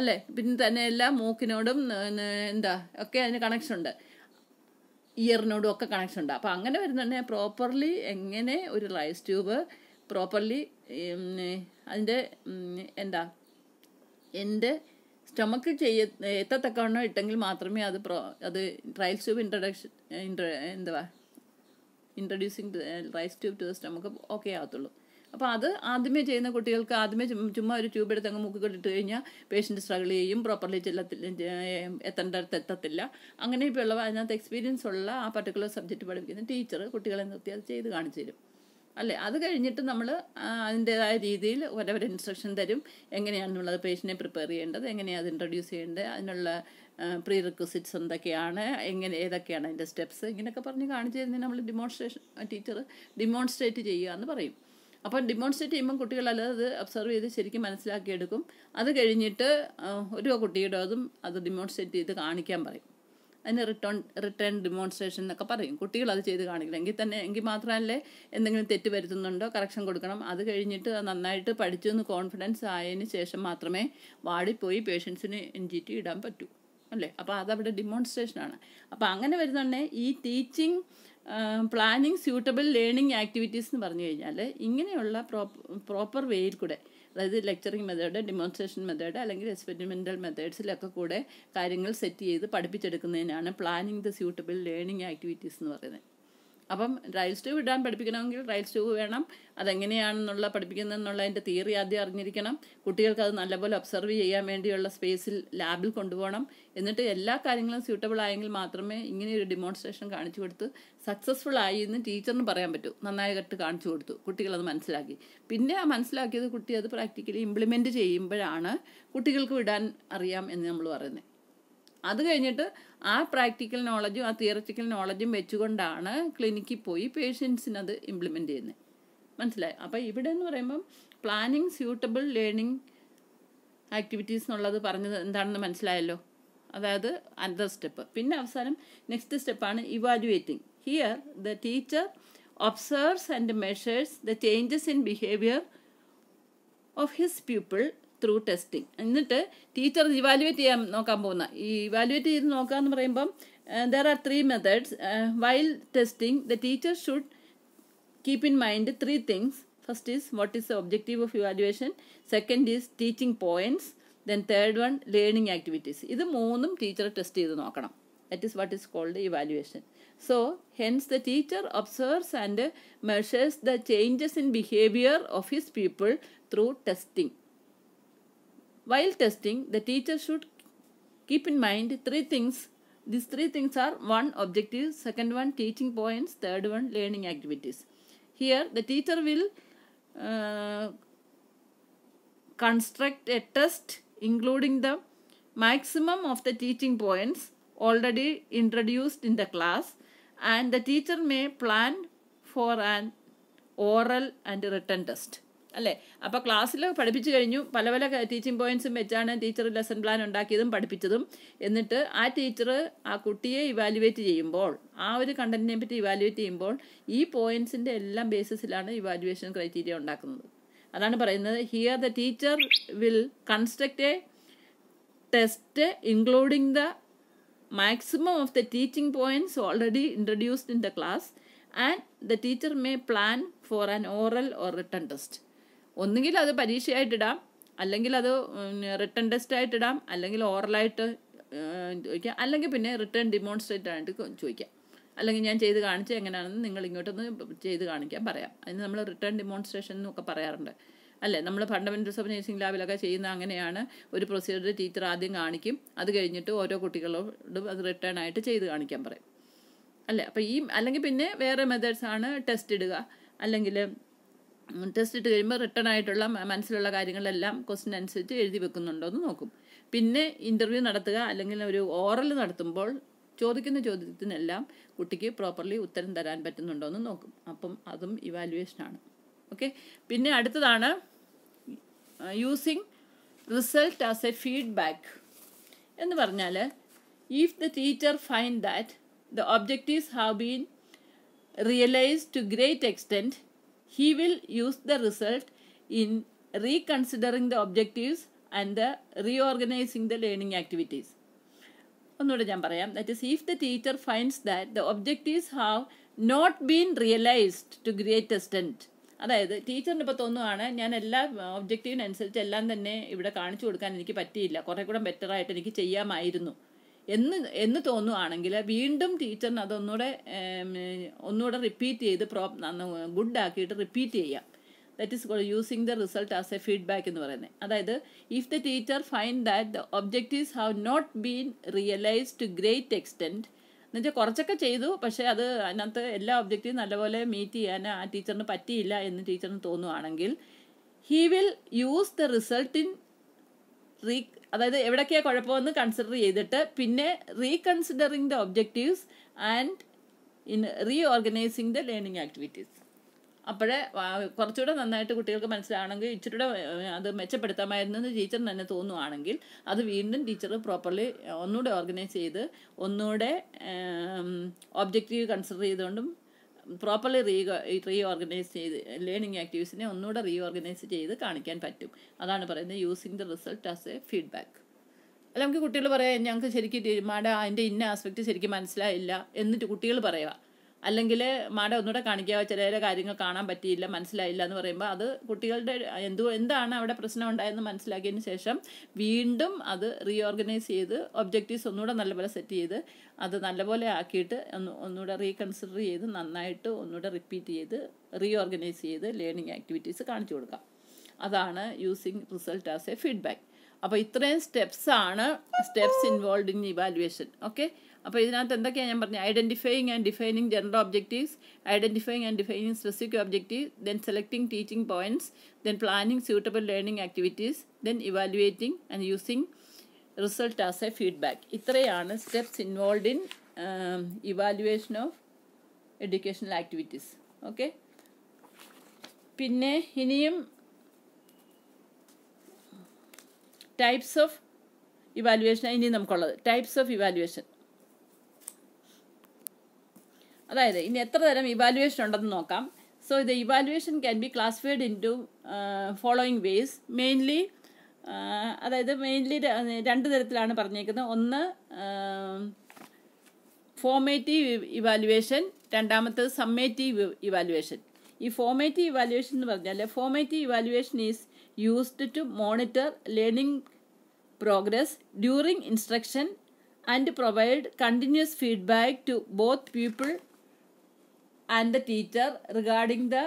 അല്ലേ പിന്നെ തന്നെ എല്ലാ മൂക്കിനോടും എന്താ ഒക്കെ അതിന് കണക്ഷൻ ഉണ്ട് ഇയറിനോടും ഒക്കെ കണക്ഷൻ ഉണ്ട് അപ്പോൾ അങ്ങനെ വരുന്നുണ്ടെ പ്രോപ്പർലി എങ്ങനെ ഒരു റൈസ് ട്യൂബ് പ്രോപ്പർലി അതിൻ്റെ എന്താ എൻ്റെ സ്റ്റമക്ക് ചെയ്യ എത്തത്തക്കവണ്ണം ഇട്ടെങ്കിൽ മാത്രമേ അത് പ്രോ അത് റൈൽ ട്യൂബ് ഇൻട്രഡക്ഷൻ ഇൻട്ര എന്തുവാ introducing Ryle's tube to the stomach okay ആകത്തുള്ളൂ അപ്പോൾ അത് ആദ്യമേ ചെയ്യുന്ന കുട്ടികൾക്ക് ആദ്യമേ ചുമ്മാ ഒരു ട്യൂബ് എടുത്ത് അങ്ങ് മൂക്കി കഴിഞ്ഞാൽ പേഷ്യൻ്റ് സ്ട്രഗിൾ ചെയ്യും പ്രോപ്പർലി ചെല്ലത്തില്ല അടുത്ത് എത്തത്തില്ല അങ്ങനെയൊക്കെയുള്ള അതിനകത്ത് എക്സ്പീരിയൻസ് ഉള്ള ആ പർട്ടിക്കുലർ സബ്ജക്റ്റ് പഠിപ്പിക്കുന്ന ടീച്ചർ കുട്ടികളെ നിർത്തി അത് ചെയ്ത് കാണിച്ചു തരും അല്ലേ അത് കഴിഞ്ഞിട്ട് നമ്മൾ അതിൻ്റെതായ രീതിയിൽ ഓരോ ഇൻസ്ട്രക്ഷൻ തരും എങ്ങനെയാണെന്നുള്ളത് പേഷ്യനെ പ്രിപ്പയർ ചെയ്യേണ്ടത് എങ്ങനെയാണ് അത് ഇൻട്രൊഡ്യൂസ് ചെയ്യേണ്ടത് അതിനുള്ള പ്രീ റിക്വസിറ്റ്സ് എന്തൊക്കെയാണ് എങ്ങനെ ഏതൊക്കെയാണ് അതിൻ്റെ സ്റ്റെപ്സ് ഇങ്ങനെയൊക്കെ പറഞ്ഞ് കാണിച്ചു തരുന്നതിന് നമ്മൾ ഡിമോൺസ്ട്രേഷൻ ടീച്ചർ ഡിമോൺസ്ട്രേറ്റ് ചെയ്യുക എന്ന് പറയും അപ്പോൾ ഡിമോൺസ്ട്രേറ്റ് ചെയ്യുമ്പോൾ കുട്ടികൾ അത് അബ്സർവ് ചെയ്ത് ശരിക്കും മനസ്സിലാക്കിയെടുക്കും അത് കഴിഞ്ഞിട്ട് ഒരു കുട്ടിയുടെ അതും അത് ഡിമോൺസ്ട്രേറ്റ് ചെയ്ത് കാണിക്കാൻ പറയും അതിന് റിട്ടേൺ റിട്ടേൺ ഡിമോൺസ്ട്രേഷൻ എന്നൊക്കെ പറയും കുട്ടികൾ അത് ചെയ്ത് കാണിക്കണം എങ്കിൽ തന്നെ എങ്കിൽ മാത്രമല്ലേ എന്തെങ്കിലും തെറ്റ് വരുത്തുന്നുണ്ടോ കറക്ഷൻ കൊടുക്കണം അത് കഴിഞ്ഞിട്ട് നന്നായിട്ട് പഠിച്ചു എന്ന് കോൺഫിഡൻസ് ആയതിന് ശേഷം മാത്രമേ വാടിപ്പോയി പേഷ്യൻസിന് എൻ ജി ടി ഇടാൻ പറ്റൂ അല്ലേ അപ്പോൾ അതവിടെ ഡിമോൺസ്ട്രേഷനാണ് അപ്പോൾ അങ്ങനെ വരുന്നുണ്ടെങ്കിൽ ഈ teaching planning suitable learning activities എന്ന് പറഞ്ഞു കഴിഞ്ഞാൽ ഇങ്ങനെയുള്ള പ്രോപ്പർ വേയിൽ കൂടെ അതായത് ലെക്ചറിങ് മെത്തേഡ് ഡിമോൺസ്ട്രേഷൻ മെത്തേഡ് അല്ലെങ്കിൽ എക്സ്പെരിമെൻ്റൽ മെത്തേഡ്സിലൊക്കെ കൂടെ കാര്യങ്ങൾ സെറ്റ് ചെയ്ത് പഠിപ്പിച്ചെടുക്കുന്നതിനാണ് planning the suitable learning activities എന്ന് പറയുന്നത് അപ്പം റയൽ സ്റ്റവ് ഇടാൻ പഠിപ്പിക്കണമെങ്കിൽ റയൽ സ്റ്റവ് വേണം അതെങ്ങനെയാണെന്നുള്ള അതിൻ്റെ തിയറി ആദ്യം അറിഞ്ഞിരിക്കണം കുട്ടികൾക്ക് അത് നല്ലപോലെ ഒബ്സർവ് ചെയ്യാൻ വേണ്ടിയുള്ള സ്പേസിൽ ലാബിൽ കൊണ്ടുപോകണം എന്നിട്ട് എല്ലാ കാര്യങ്ങളും സ്യൂട്ടബിൾ ആയെങ്കിൽ മാത്രമേ ഇങ്ങനെ ഒരു ഡിമോൺസ്ട്രേഷൻ കാണിച്ചു കൊടുത്ത് സക്സസ്ഫുൾ ആയി എന്ന് ടീച്ചറിന് പറയാൻ പറ്റൂ നന്നായിട്ട് കാണിച്ചു കൊടുത്തു കുട്ടികളത് മനസ്സിലാക്കി പിന്നെ ആ മനസ്സിലാക്കിയത് കുട്ടി അത് പ്രാക്ടിക്കലി ഇംപ്ലിമെൻറ്റ് ചെയ്യുമ്പോഴാണ് കുട്ടികൾക്ക് വിടാൻ അറിയാം എന്ന് നമ്മൾ പറയുന്നത് അത് കഴിഞ്ഞിട്ട് ആ പ്രാക്ടിക്കൽ നോളജും ആ തിയററ്റിക്കൽ നോളജും വെച്ചുകൊണ്ടാണ് ക്ലിനിക്കിൽ പോയി പേഷ്യൻസിനത് ഇംപ്ലിമെൻ്റ് ചെയ്യുന്നത് മനസ്സിലായി അപ്പോൾ ഇവിടെ എന്ന് പറയുമ്പം പ്ലാനിങ് സ്യൂട്ടബിൾ ലേണിംഗ് ആക്ടിവിറ്റീസ് എന്നുള്ളത് പറഞ്ഞത് എന്താണെന്ന് മനസ്സിലായല്ലോ അതായത് അനദർ സ്റ്റെപ്പ് പിന്നെ അവസാനം നെക്സ്റ്റ് സ്റ്റെപ്പാണ് evaluating here the teacher observes and measures the changes in behaviour of his people through testing എന്നിട്ട് ടീച്ചർ ഇവാലുവേറ്റ് ചെയ്യാൻ നോക്കാൻ പോകുന്ന ഈ ഇവാലുവേറ്റ് ചെയ്ത് നോക്കാന്ന് പറയുമ്പം there are three methods while testing the teacher should keep in mind three things first is what is the objective of evaluation second is teaching points then third one learning activities ഇത് മൂന്നും teacher test ചെയ്ത് നോക്കണം that is what is called evaluation so hence the teacher observes and measures the changes in behaviour of his people through testing While testing, the teacher should keep in mind three things. These three things are one objective, second one teaching points, third one learning activities. Here the teacher will uh, construct a test including the maximum of the teaching points already introduced in the class and the teacher may plan for an oral and written test. അല്ലേ അപ്പോൾ ക്ലാസ്സിൽ പഠിപ്പിച്ചു കഴിഞ്ഞു പല പല teaching പോയിന്റ്സും വെച്ചാണ് teacher lesson plan ഉണ്ടാക്കിയതും പഠിപ്പിച്ചതും എന്നിട്ട് ആ ടീച്ചർ ആ കുട്ടിയെ ഇവാലുവേറ്റ് ചെയ്യുമ്പോൾ ആ ഒരു കണ്ടന്റിനെ പറ്റി ഇവാലുവേറ്റ് ചെയ്യുമ്പോൾ ഈ പോയിന്റ്സിൻ്റെ എല്ലാം ബേസിസിലാണ് ഇവാലുവേഷൻ ക്രൈറ്റീരിയ ഉണ്ടാക്കുന്നത് അതാണ് പറയുന്നത് here the teacher will construct a test including the maximum of the teaching points already introduced in the class and the teacher may plan for an oral or written test ഒന്നുകിൽ അത് പരീക്ഷയായിട്ടിടാം അല്ലെങ്കിൽ അത് return test ആയിട്ടിടാം അല്ലെങ്കിൽ ഓറലായിട്ട് ചോദിക്കാം അല്ലെങ്കിൽ പിന്നെ return demonstrate ആയിട്ട് ചോദിക്കാം അല്ലെങ്കിൽ ഞാൻ ചെയ്ത് കാണിച്ച് എങ്ങനെയാണെന്ന് നിങ്ങൾ ഇങ്ങോട്ടൊന്ന് ചെയ്ത് കാണിക്കാൻ പറയാം അതിന് നമ്മൾ റിട്ടേൺ ഡിമോൺസ്ട്രേഷൻ എന്നൊക്കെ പറയാറുണ്ട് അല്ലേ നമ്മൾ ഫണ്ടമെൻറ്റൽസ് ഓഫ് നേഴ്സിംഗ് ലാബിലൊക്കെ ചെയ്യുന്ന അങ്ങനെയാണ് ഒരു പ്രൊസീജർ ടീച്ചർ ആദ്യം കാണിക്കും അത് കഴിഞ്ഞിട്ട് ഓരോ കുട്ടികളോടും അത് റിട്ടേൺ ആയിട്ട് ചെയ്ത് കാണിക്കാൻ പറയും അല്ലേ അപ്പോൾ ഈ അല്ലെങ്കിൽ പിന്നെ വേറെ മെത്തേഡ്സ് ആണ് ടെസ്റ്റ് ഇടുക അല്ലെങ്കിൽ ടെസ്റ്റ് ഇട്ട് കഴിയുമ്പോൾ റിട്ടേൺ ആയിട്ടുള്ള മനസ്സിലുള്ള കാര്യങ്ങളെല്ലാം ക്വസ്റ്റിൻ അനുസരിച്ച് എഴുതി വെക്കുന്നുണ്ടോ എന്ന് നോക്കും പിന്നെ ഇൻ്റർവ്യൂ നടത്തുക അല്ലെങ്കിൽ ഒരു ഓറൽ നടത്തുമ്പോൾ ചോദിക്കുന്ന ചോദ്യത്തിനെല്ലാം കുട്ടിക്ക് പ്രോപ്പർലി ഉത്തരം തരാൻ പറ്റുന്നുണ്ടോ എന്ന് നോക്കും അപ്പം അതും ഇവാലുവേഷനാണ് ഓക്കെ പിന്നെ അടുത്തതാണ് using result as a feedback എന്ന് പറഞ്ഞാൽ if the teacher find that the objectives have been realise to great extent He will use the result in reconsidering the objectives and the reorganizing the learning activities. ഒന്നുകൂടെ ഞാൻ പറയാം that is if the teacher finds that the objectives have not been realised to great extent അതായത് ടീച്ചറിന് ഇപ്പോൾ തോന്നുവാണ് ഞാൻ എല്ലാ ഒബ്ജക്റ്റീവിനനുസരിച്ച് എല്ലാം തന്നെ ഇവിടെ കാണിച്ചു കൊടുക്കാൻ എനിക്ക് പറ്റിയില്ല കുറേ കൂടെ ബെറ്ററായിട്ട് എനിക്ക് ചെയ്യാമായിരുന്നു എന്ന് എന്ന് തോന്നുവാണെങ്കിൽ വീണ്ടും ടീച്ചറിന് അതൊന്നുകൂടെ ഒന്നുകൂടെ റിപ്പീറ്റ് ചെയ്ത് പ്രോ ഗുഡ് ആക്കിയിട്ട് റിപ്പീറ്റ് ചെയ്യാം that is called using the result as a feedback എന്ന് പറയുന്നത് അതായത് if the teacher find that the objectives have not been realise to great extent എന്നുവെച്ചാൽ കുറച്ചൊക്കെ ചെയ്തു പക്ഷേ അത് അതിനകത്ത് എല്ലാ ഒബ്ജക്റ്റീവും നല്ലപോലെ മീറ്റ് ചെയ്യാൻ ആ ടീച്ചറിന് പറ്റിയില്ല എന്ന് ടീച്ചറിന് തോന്നുവാണെങ്കിൽ he will use the result in re അതായത് എവിടൊക്കെയാ കുഴപ്പമെന്ന് കൺസിഡർ ചെയ്തിട്ട് പിന്നെ reconsidering the objectives and in reorganising the learning activities അപ്പോഴേ കുറച്ചുകൂടെ നന്നായിട്ട് കുട്ടികൾക്ക് മനസ്സിലാണെങ്കിൽ ഇച്ചിരിയുടെ അത് മെച്ചപ്പെടുത്താമായിരുന്നു എന്ന് ടീച്ചറിന് തന്നെ തോന്നുവാണെങ്കിൽ അത് വീണ്ടും ടീച്ചർ പ്രോപ്പർലി ഒന്നുകൂടെ ഓർഗനൈസ് ചെയ്ത് ഒന്നുകൂടെ ഒബ്ജക്റ്റീവ് കൺസിഡർ ചെയ്തുകൊണ്ടും പ്രോപ്പർലി റീ റീ ഓർഗനൈസ് ചെയ്ത് ലേണിംഗ് ആക്ടിവിറ്റീസിനെ ഒന്നുകൂടെ റീ ഓർഗനൈസ് ചെയ്ത് കാണിക്കാൻ പറ്റും അതാണ് പറയുന്നത് using the result as a feedback അല്ല നമുക്ക് കുട്ടികൾ പറയാം ഞങ്ങൾക്ക് ശരിക്കും മാഡം അതിൻ്റെ ഇന്ന ആസ്പെക്ട് ശരിക്കും മനസ്സിലായില്ല എന്നിട്ട് കുട്ടികൾ പറയുക അല്ലെങ്കിൽ മാഡം ഒന്നുകൂടെ കാണിക്കുക ചില കാര്യങ്ങൾ കാണാൻ പറ്റിയില്ല മനസ്സിലായില്ല എന്ന് പറയുമ്പോൾ അത് കുട്ടികളുടെ എന്തോ എന്താണ് അവിടെ പ്രശ്നം ഉണ്ടായെന്ന് മനസ്സിലാക്കിയതിന് ശേഷം വീണ്ടും അത് റീഓർഗനൈസ് ചെയ്ത് ഒബ്ജക്റ്റീവ്സ് ഒന്നുകൂടെ നല്ലപോലെ സെറ്റ് ചെയ്ത് അത് നല്ലപോലെ ആക്കിയിട്ട് ഒന്ന് ഒന്നുകൂടെ റീകൺസിഡർ ചെയ്ത് നന്നായിട്ട് ഒന്നുകൂടെ റിപ്പീറ്റ് ചെയ്ത് റീഓർഗനൈസ് ചെയ്ത് ലേണിംഗ് ആക്ടിവിറ്റീസ് കാണിച്ചു കൊടുക്കാം അതാണ് using result as a feedback അപ്പോൾ ഇത്രയും സ്റ്റെപ്സാണ് steps involve in evaluation okay അപ്പോൾ ഇതിനകത്ത് എന്തൊക്കെയാണ് ഞാൻ പറഞ്ഞത് identifying and defining general objectives identifying and defining specific objective then selecting teaching points then planning suitable learning activities then evaluating and using result as a feedback ഇത്രയാണ് steps involve in evaluation of educational activities okay പിന്നെ ഇനിയും types of evaluation ഇനി നമുക്കുള്ളത് types of evaluation അതായത് ഇനി എത്ര തരം evaluation ഉണ്ടെന്ന് നോക്കാം സോ ഇത് evaluation can be classified into following ways mainly അതായത് മെയിൻലി രണ്ട് തരത്തിലാണ് പറഞ്ഞേക്കുന്നത് ഒന്ന് ഫോമേറ്റീവ് ഇവാലുവേഷൻ രണ്ടാമത്തത് സമ്മേറ്റീവ് ഇവാലുവേഷൻ ഈ ഫോമേറ്റീവ് ഇവാലുവേഷൻ എന്ന് പറഞ്ഞാൽ formative evaluation is used to monitor learning progress during instruction and provide continuous feedback to both people and the teacher regarding the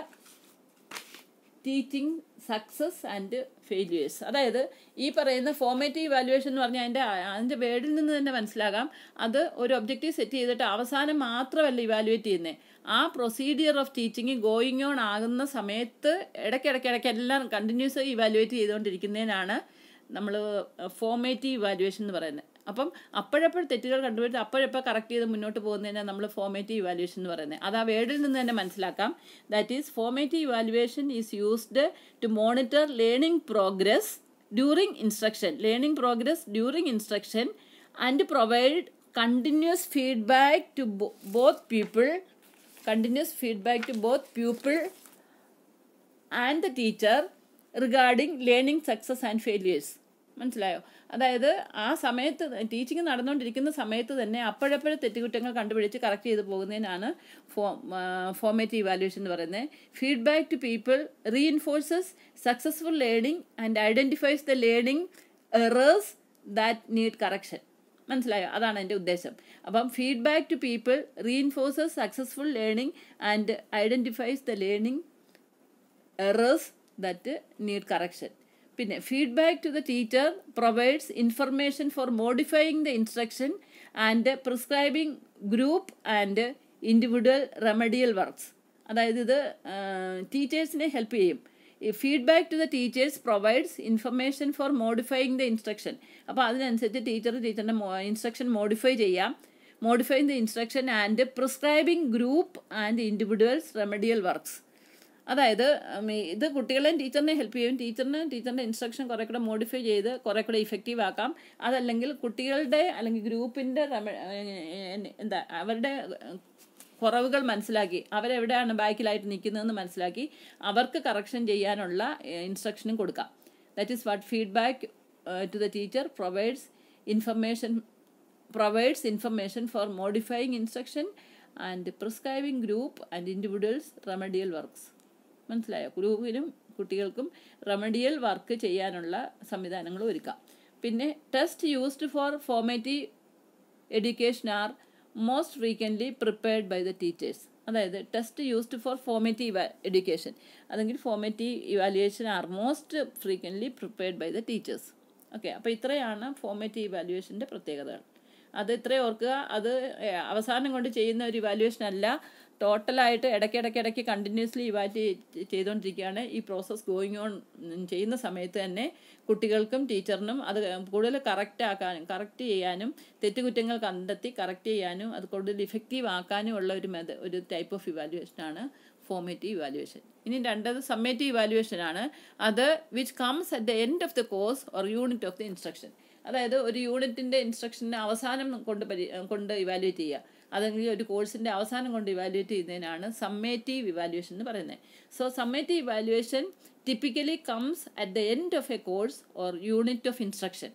teaching success and failures അതായത് ഈ പറയുന്ന formative evaluation എന്ന് പറഞ്ഞാൽ അതിൻ്റെ അതിൻ്റെ വേർഡിൽ നിന്ന് തന്നെ മനസ്സിലാകാം അത് ഒരു ഒബ്ജക്റ്റീവ് സെറ്റ് ചെയ്തിട്ട് അവസാനം മാത്രമല്ല ഇവാലുവേറ്റ് ചെയ്യുന്നത് ആ procedure of teaching going on ആകുന്ന സമയത്ത് ഇടയ്ക്കിടയ്ക്കിടയ്ക്ക് എല്ലാം കണ്ടിന്യൂസ് ഇവാലുവേറ്റ് ചെയ്തുകൊണ്ടിരിക്കുന്നതിനാണ് നമ്മൾ ഫോമേറ്റീവ് ഇവാലുവേഷൻ എന്ന് പറയുന്നത് അപ്പം അപ്പോഴപ്പോൾ തെറ്റുകൾ കണ്ടുപിടിച്ച് അപ്പോഴപ്പോൾ കറക്റ്റ് ചെയ്ത് മുന്നോട്ട് പോകുന്നതിനെ നമ്മൾ ഫോമേറ്റീവ് ഇവാലുവേഷൻ എന്ന് പറയുന്നത് അത് ആ വേർഡിൽ നിന്ന് തന്നെ മനസ്സിലാക്കാം that is formative evaluation is used to monitor learning progress during instruction learning progress during instruction and provide continuous feedback to both people continuous feedback to both people and the teacher regarding learning success and failures മനസ്സിലായോ അതായത് ആ സമയത്ത് teaching നടന്നുകൊണ്ടിരിക്കുന്ന സമയത്ത് തന്നെ അപ്പോഴപ്പോഴും തെറ്റുകുറ്റങ്ങൾ കണ്ടുപിടിച്ച് correct ചെയ്ത് പോകുന്നതിനാണ് ഫോ ഫോമേറ്റീവ് ഇവാലുവേഷൻ എന്ന് പറയുന്നത് feedback to people reinforces successful learning and identifies the learning errors that need correction മനസ്സിലായോ അതാണ് എൻ്റെ ഉദ്ദേശം അപ്പം feedback to people reinforces successful learning and identifies the learning errors that need correction പിന്നെ feedback to the teacher provides information for modifying the instruction and prescribing group and individual remedial works അതായത് ഇത് ടീച്ചേഴ്സിനെ help ചെയ്യും feedback to the teachers provides information for modifying the instruction അപ്പോൾ അതിനനുസരിച്ച് teacher ടീച്ചറിൻ്റെ instruction modify ചെയ്യാം modifying the instruction and prescribing group and individuals remedial works അതായത് ഇത് കുട്ടികളെയും ടീച്ചറിനെ ഹെൽപ്പ് ചെയ്യും ടീച്ചറിന് ടീച്ചറിൻ്റെ ഇൻസ്ട്രക്ഷൻ കുറേ കൂടെ മോഡിഫൈ ചെയ്ത് കുറേ കൂടെ ഇഫക്റ്റീവ് ആക്കാം അതല്ലെങ്കിൽ കുട്ടികളുടെ അല്ലെങ്കിൽ ഗ്രൂപ്പിൻ്റെ എന്താ അവരുടെ കുറവുകൾ മനസ്സിലാക്കി അവരെവിടെയാണ് ബാക്കിലായിട്ട് നിൽക്കുന്നതെന്ന് മനസ്സിലാക്കി അവർക്ക് കറക്ഷൻ ചെയ്യാനുള്ള ഇൻസ്ട്രക്ഷനും കൊടുക്കാം that is what feedback to the teacher provides information provides information for modifying instruction and prescribing group and individuals remedial works മനസ്സിലായോ ഗ്രൂപ്പിനും കുട്ടികൾക്കും റെമഡിയൽ വർക്ക് ചെയ്യാനുള്ള സംവിധാനങ്ങൾ ഒരുക്കാം പിന്നെ test used for formative education are most frequently prepared by the teachers അതായത് test used for formative education അല്ലെങ്കിൽ formative evaluation are most frequently prepared by the teachers okay അപ്പോൾ ഇത്രയാണ് ഫോമേറ്റീവ് ഇവാലുവേഷൻ്റെ പ്രത്യേകതകൾ അത് ഇത്രയും ഓർക്കുക അത് അവസാനം കൊണ്ട് ചെയ്യുന്ന ഒരു ഇവാലുവേഷൻ അല്ല ടോട്ടലായിട്ട് ഇടയ്ക്കിടയ്ക്ക് ഇടയ്ക്ക് കണ്ടിന്യൂസ്ലി ഇവാലുവേറ്റ് ചെയ്തുകൊണ്ടിരിക്കുകയാണ് ഈ പ്രോസസ്സ് ഗോയിങ് ഓൺ ചെയ്യുന്ന സമയത്ത് തന്നെ കുട്ടികൾക്കും ടീച്ചറിനും അത് കൂടുതൽ കറക്റ്റ് ആക്കാനും കറക്റ്റ് ചെയ്യാനും തെറ്റുകുറ്റങ്ങൾ കണ്ടെത്തി കറക്റ്റ് ചെയ്യാനും അത് കൂടുതൽ ഇഫക്റ്റീവ് ആക്കാനും ഉള്ള ഒരു മെത ഒരു ടൈപ്പ് ഓഫ് ഇവാലുവേഷനാണ് ഫോമേറ്റീവ് ഇവാലുവേഷൻ ഇനി രണ്ടത് സമ്മേറ്റീവ് ഇവാലുവേഷൻ ആണ് അത് which comes at the end of the course or unit of the instruction അതായത് ഒരു യൂണിറ്റിൻ്റെ ഇൻസ്ട്രക്ഷൻ്റെ അവസാനം കൊണ്ട് പരി കൊണ്ട് ഇവാലുവേറ്റ് ചെയ്യുക അതെങ്കിൽ ഒരു കോഴ്സിൻ്റെ അവസാനം കൊണ്ട് ഇവാലുവേറ്റ് ചെയ്യുന്നതിനാണ് സമ്മേറ്റീവ് ഇവാലുവേഷൻ എന്ന് പറയുന്നത് so summative evaluation typically comes at the end of a course or unit of instruction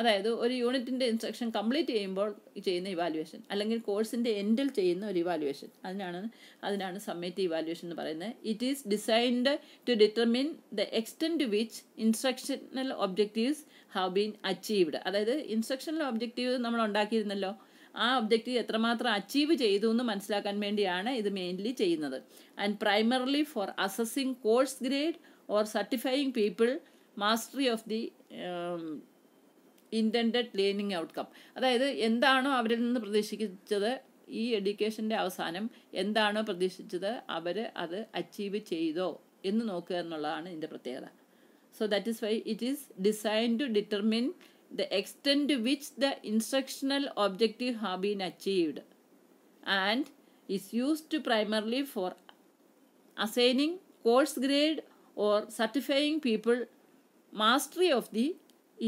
അതായത് ഒരു യൂണിറ്റിൻ്റെ ഇൻസ്ട്രക്ഷൻ കംപ്ലീറ്റ് ചെയ്യുമ്പോൾ ചെയ്യുന്ന ഇവാലുവേഷൻ അല്ലെങ്കിൽ കോഴ്സിൻ്റെ എൻഡിൽ ചെയ്യുന്ന ഒരു ഇവാലുവേഷൻ അതിനാണ് അതിനാണ് സമ്മേറ്റീവ് ഇവാലുവേഷൻ എന്ന് പറയുന്നത് it is designed to determine the extent to which instructional objectives have been achieved അതായത് ഇൻസ്ട്രക്ഷണൽ ഒബ്ജക്റ്റീവ് നമ്മൾ ഉണ്ടാക്കിയിരുന്നല്ലോ ആ ഒബ്ജക്റ്റീവ് എത്രമാത്രം അച്ചീവ് ചെയ്തു എന്ന് മനസ്സിലാക്കാൻ വേണ്ടിയാണ് ഇത് മെയിൻലി ചെയ്യുന്നത് and primarily for assessing course grade or certifying people mastery of the intend learning outcome അതായത് എന്താണോ അവരിൽ നിന്ന് പ്രതീക്ഷിച്ചത് ഈ എഡ്യൂക്കേഷൻ്റെ അവസാനം എന്താണോ പ്രതീക്ഷിച്ചത് അവർ അത് അച്ചീവ് ചെയ്തോ എന്ന് നോക്കുക എന്നുള്ളതാണ് ഇതിൻ്റെ പ്രത്യേകത so that is why it is design to determine the extent to which the instructional objective have been achieved and is used to primarily for assigning course grade or certifying people mastery of the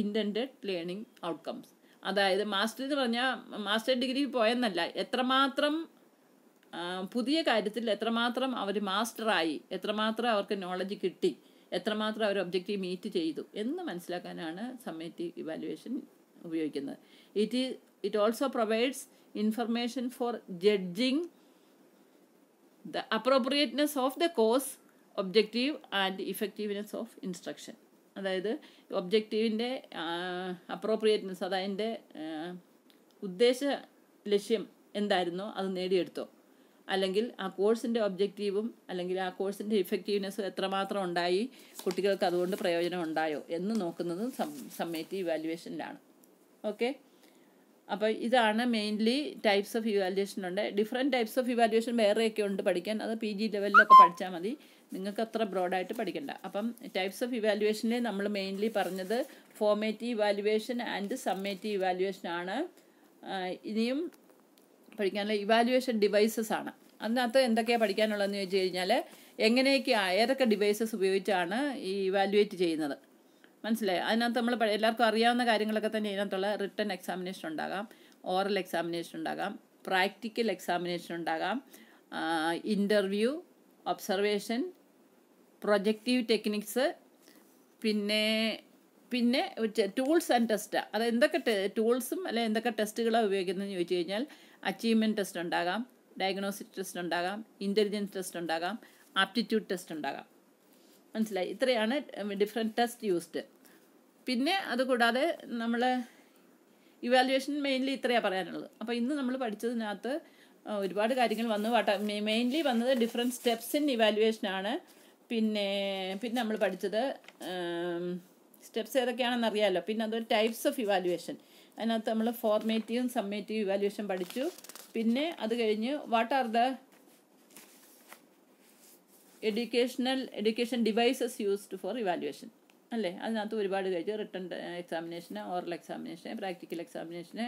intended learning outcomes intend learning outcomes master degree എന്ന് etra mathram pudhiya karyathil etra mathram avaru master aayi etra mathram avarku knowledge kitti എത്രമാത്രം അവർ objective meet ചെയ്തു എന്ന് മനസ്സിലാക്കാനാണ് summative evaluation ഉപയോഗിക്കുന്നത് it it also provides information for judging the appropriateness of the course objective and effectiveness of instruction അതായത് ഒബ്ജക്റ്റീവിൻ്റെ appropriateness അതായതിൻ്റെ ഉദ്ദേശ ലക്ഷ്യം എന്തായിരുന്നോ അത് നേടിയെടുത്തോ അല്ലെങ്കിൽ ആ കോഴ്സിൻ്റെ ഒബ്ജക്റ്റീവും അല്ലെങ്കിൽ ആ കോഴ്സിൻ്റെ ഇഫക്റ്റീവ്നെസ് എത്രമാത്രം ഉണ്ടായി കുട്ടികൾക്ക് അതുകൊണ്ട് പ്രയോജനം ഉണ്ടായോ എന്ന് നോക്കുന്നത് സമ്മേറ്റീവ് ഇവാലുവേഷനിലാണ് ഓക്കെ അപ്പോൾ ഇതാണ് മെയിൻലി ടൈപ്സ് ഓഫ് ഇവാലുവേഷൻ ഉണ്ട് ഡിഫറെൻറ്റ് ടൈപ്സ് ഓഫ് ഇവാലുവേഷൻ വേറെയൊക്കെ ഉണ്ട് പഠിക്കാൻ അത് പി ജി ലെവലിലൊക്കെ പഠിച്ചാൽ മതി നിങ്ങൾക്ക് അത്ര ബ്രോഡായിട്ട് പഠിക്കണ്ട അപ്പം ടൈപ്സ് ഓഫ് ഇവാലുവേഷനിൽ നമ്മൾ മെയിൻലി പറഞ്ഞത് formative evaluation and summative evaluation ആണ് ഇനിയും പഠിക്കാനുള്ള ഇവാലുവേഷൻ ഡിവൈസസ് ആണ് അതിനകത്ത് എന്തൊക്കെയാണ് പഠിക്കാനുള്ളതെന്ന് ചോദിച്ചു കഴിഞ്ഞാൽ എങ്ങനെയൊക്കെയാണ് ഏതൊക്കെ ഡിവൈസസ് ഉപയോഗിച്ചാണ് ഈ ഇവാലുവേറ്റ് ചെയ്യുന്നത് മനസ്സിലായി അതിനകത്ത് നമ്മൾ എല്ലാവർക്കും അറിയാവുന്ന കാര്യങ്ങളൊക്കെ തന്നെ ഇതിനകത്തുള്ള റിട്ടേൺ എക്സാമിനേഷൻ ഉണ്ടാകാം ഓറൽ എക്സാമിനേഷൻ ഉണ്ടാകാം പ്രാക്ടിക്കൽ എക്സാമിനേഷൻ ഉണ്ടാകാം ഇൻ്റർവ്യൂ ഒബ്സർവേഷൻ പ്രൊജക്റ്റീവ് ടെക്നിക്സ് പിന്നെ പിന്നെ ടൂൾസ് ആൻഡ് ടെസ്റ്റ് അത് എന്തൊക്കെ ടൂൾസും അല്ലെ എന്തൊക്കെ ടെസ്റ്റുകളാണ് ഉപയോഗിക്കുന്നതെന്ന് ചോദിച്ചു കഴിഞ്ഞാൽ അച്ചീവ്മെൻറ്റ് ടെസ്റ്റ് ഉണ്ടാകാം ഡയഗ്നോസ്റ്റിക് ടെസ്റ്റ് ഉണ്ടാകാം ഇൻ്റലിജൻസ് ടെസ്റ്റ് ഉണ്ടാകാം ആപ്റ്റിറ്റ്യൂഡ് ടെസ്റ്റ് ഉണ്ടാകാം മനസ്സിലായി ഇത്രയാണ് ഡിഫറെൻറ്റ് ടെസ്റ്റ് യൂസ്ഡ് പിന്നെ അതുകൂടാതെ നമ്മൾ ഇവാലുവേഷൻ മെയിൻലി ഇത്രയാണ് പറയാനുള്ളത് അപ്പോൾ ഇന്ന് നമ്മൾ പഠിച്ചതിനകത്ത് ഒരുപാട് കാര്യങ്ങൾ വന്നു വാട്ട മെയിൻലി വന്നത് ഡിഫറെൻറ്റ് സ്റ്റെപ്സ് ഇൻ ഇവാലുവേഷനാണ് പിന്നെ പിന്നെ നമ്മൾ പഠിച്ചത് സ്റ്റെപ്സ് ഏതൊക്കെയാണെന്ന് അറിയാമല്ലോ പിന്നെ അതൊരു ടൈപ്സ് ഓഫ് ഇവാലുവേഷൻ അതിനകത്ത് നമ്മൾ ഫോർമേറ്റീവും സമ്മേറ്റീവ് ഇവാലുവേഷൻ പഠിച്ചു പിന്നെ അത് കഴിഞ്ഞ് what are the educational education devices used for evaluation അല്ലേ അതിനകത്ത് ഒരുപാട് കഴിച്ച് റിട്ടേൺ എക്സാമിനേഷന് ഓറൽ എക്സാമിനേഷന് പ്രാക്ടിക്കൽ എക്സാമിനേഷന്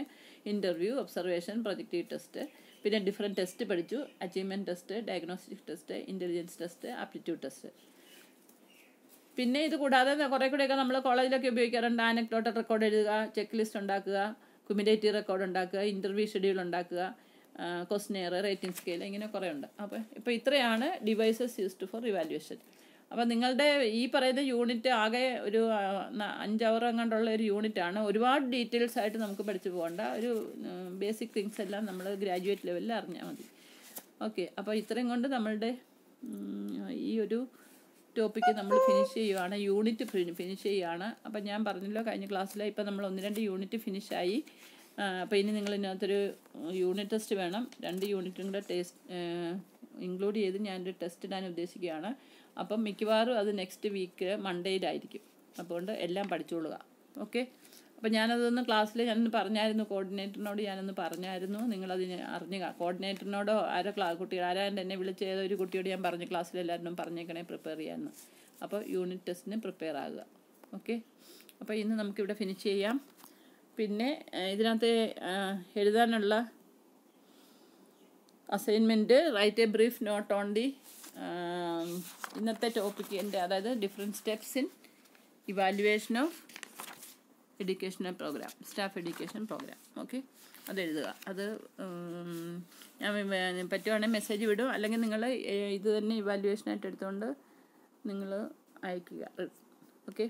ഇൻ്റർവ്യൂ ഒബ്സർവേഷൻ പ്രൊജക്റ്റീവ് ടെസ്റ്റ് പിന്നെ ഡിഫറെൻറ്റ് ടെസ്റ്റ് പഠിച്ചു achievement test diagnostic test intelligence test aptitude test പിന്നെ ഇത് കൂടാതെ കുറേ കൂടെയൊക്കെ നമ്മൾ കോളേജിലൊക്കെ ഉപയോഗിക്കാറുണ്ട് ആനക്ലോട്ട് റെക്കോർഡ് എഴുതുക ചെക്ക് ലിസ്റ്റ് ഉണ്ടാക്കുക കുമിഡേറ്റീവ് റെക്കോർഡ് ഉണ്ടാക്കുക ഇൻ്റർവ്യൂ ഷെഡ്യൂൾ ഉണ്ടാക്കുക ക്വസ്റ്റനെയർ റേറ്റിംഗ് സ്കെയിൽ ഇങ്ങനെ കുറേ ഉണ്ട് അപ്പോൾ ഇപ്പോൾ ഇത്രയാണ് ഡിവൈസസ് യൂസ്ഡ് ഫോർ ഇവാലുവേഷൻ അപ്പോൾ നിങ്ങളുടെ ഈ പറയുന്ന യൂണിറ്റ് ആകെ ഒരു അഞ്ച് അവർ അങ്ങോട്ടുള്ള ഒരു യൂണിറ്റ് ആണ് ഒരുപാട് ഡീറ്റെയിൽസ് ആയിട്ട് നമുക്ക് പഠിച്ചു പോകേണ്ട ഒരു ബേസിക് തിങ്സ് എല്ലാം നമ്മൾ ഗ്രാജുവേറ്റ് ലെവലിൽ അറിഞ്ഞാൽ മതി ഓക്കെ അപ്പോൾ ഇത്രയും കൊണ്ട് നമ്മളുടെ ഈ ഒരു ടോപ്പിക്ക് നമ്മൾ ഫിനിഷ് ചെയ്യുവാണ് യൂണിറ്റ് ഫിനിഷ് ചെയ്യുകയാണ് അപ്പം ഞാൻ പറഞ്ഞല്ലോ കഴിഞ്ഞ ക്ലാസ്സിൽ ഇപ്പം നമ്മൾ ഒന്ന് രണ്ട് യൂണിറ്റ് ഫിനിഷായി അപ്പോൾ ഇനി നിങ്ങൾ ഇതിനകത്തൊരു യൂണിറ്റ് ടെസ്റ്റ് വേണം രണ്ട് യൂണിറ്റും കൂടെ ടെസ്റ്റ് ഇൻക്ലൂഡ് ചെയ്ത് ഞാൻ ഒരു ടെസ്റ്റ് ഇടാൻ ഉദ്ദേശിക്കുകയാണ് അപ്പം മിക്കവാറും അത് നെക്സ്റ്റ് വീക്ക് മൺഡേയിലായിരിക്കും അതുകൊണ്ട് എല്ലാം പഠിച്ചോളുക ഓക്കെ അപ്പോൾ ഞാനതൊന്ന് ക്ലാസ്സിൽ ഞാനൊന്ന് പറഞ്ഞായിരുന്നു കോർഡിനേറ്ററിനോട് ഞാനൊന്ന് പറഞ്ഞായിരുന്നു നിങ്ങളതിന് അറിഞ്ഞു കോർഡിനേറ്ററിനോടോ ആരോ ക്ലാ കുട്ടികൾ ആരാണ്ട് എന്നെ വിളിച്ച ഏതോ ഒരു കുട്ടിയോട് ഞാൻ പറഞ്ഞു ക്ലാസ്സിൽ എല്ലാവരും പറഞ്ഞേക്കണേ പ്രിപ്പയർ ചെയ്യാമെന്ന് അപ്പോൾ യൂണിറ്റ് ടെസ്റ്റിന് പ്രിപ്പയർ ആകുക ഓക്കെ അപ്പോൾ ഇന്ന് നമുക്കിവിടെ ഫിനിഷ് ചെയ്യാം പിന്നെ ഇതിനകത്ത് എഴുതാനുള്ള assignment write a brief note on the ഇന്നത്തെ ടോപ്പിക്കിൻ്റെ അതായത് different steps in evaluation of educational program staff education program okay അത് എഴുതുക അത് ഞാൻ പറ്റുവാണെങ്കിൽ മെസ്സേജ് വിടും അല്ലെങ്കിൽ നിങ്ങൾ ഇത് തന്നെ ഇവാലുവേഷനായിട്ട് എടുത്തുകൊണ്ട് നിങ്ങൾ അയക്കുക ഓക്കെ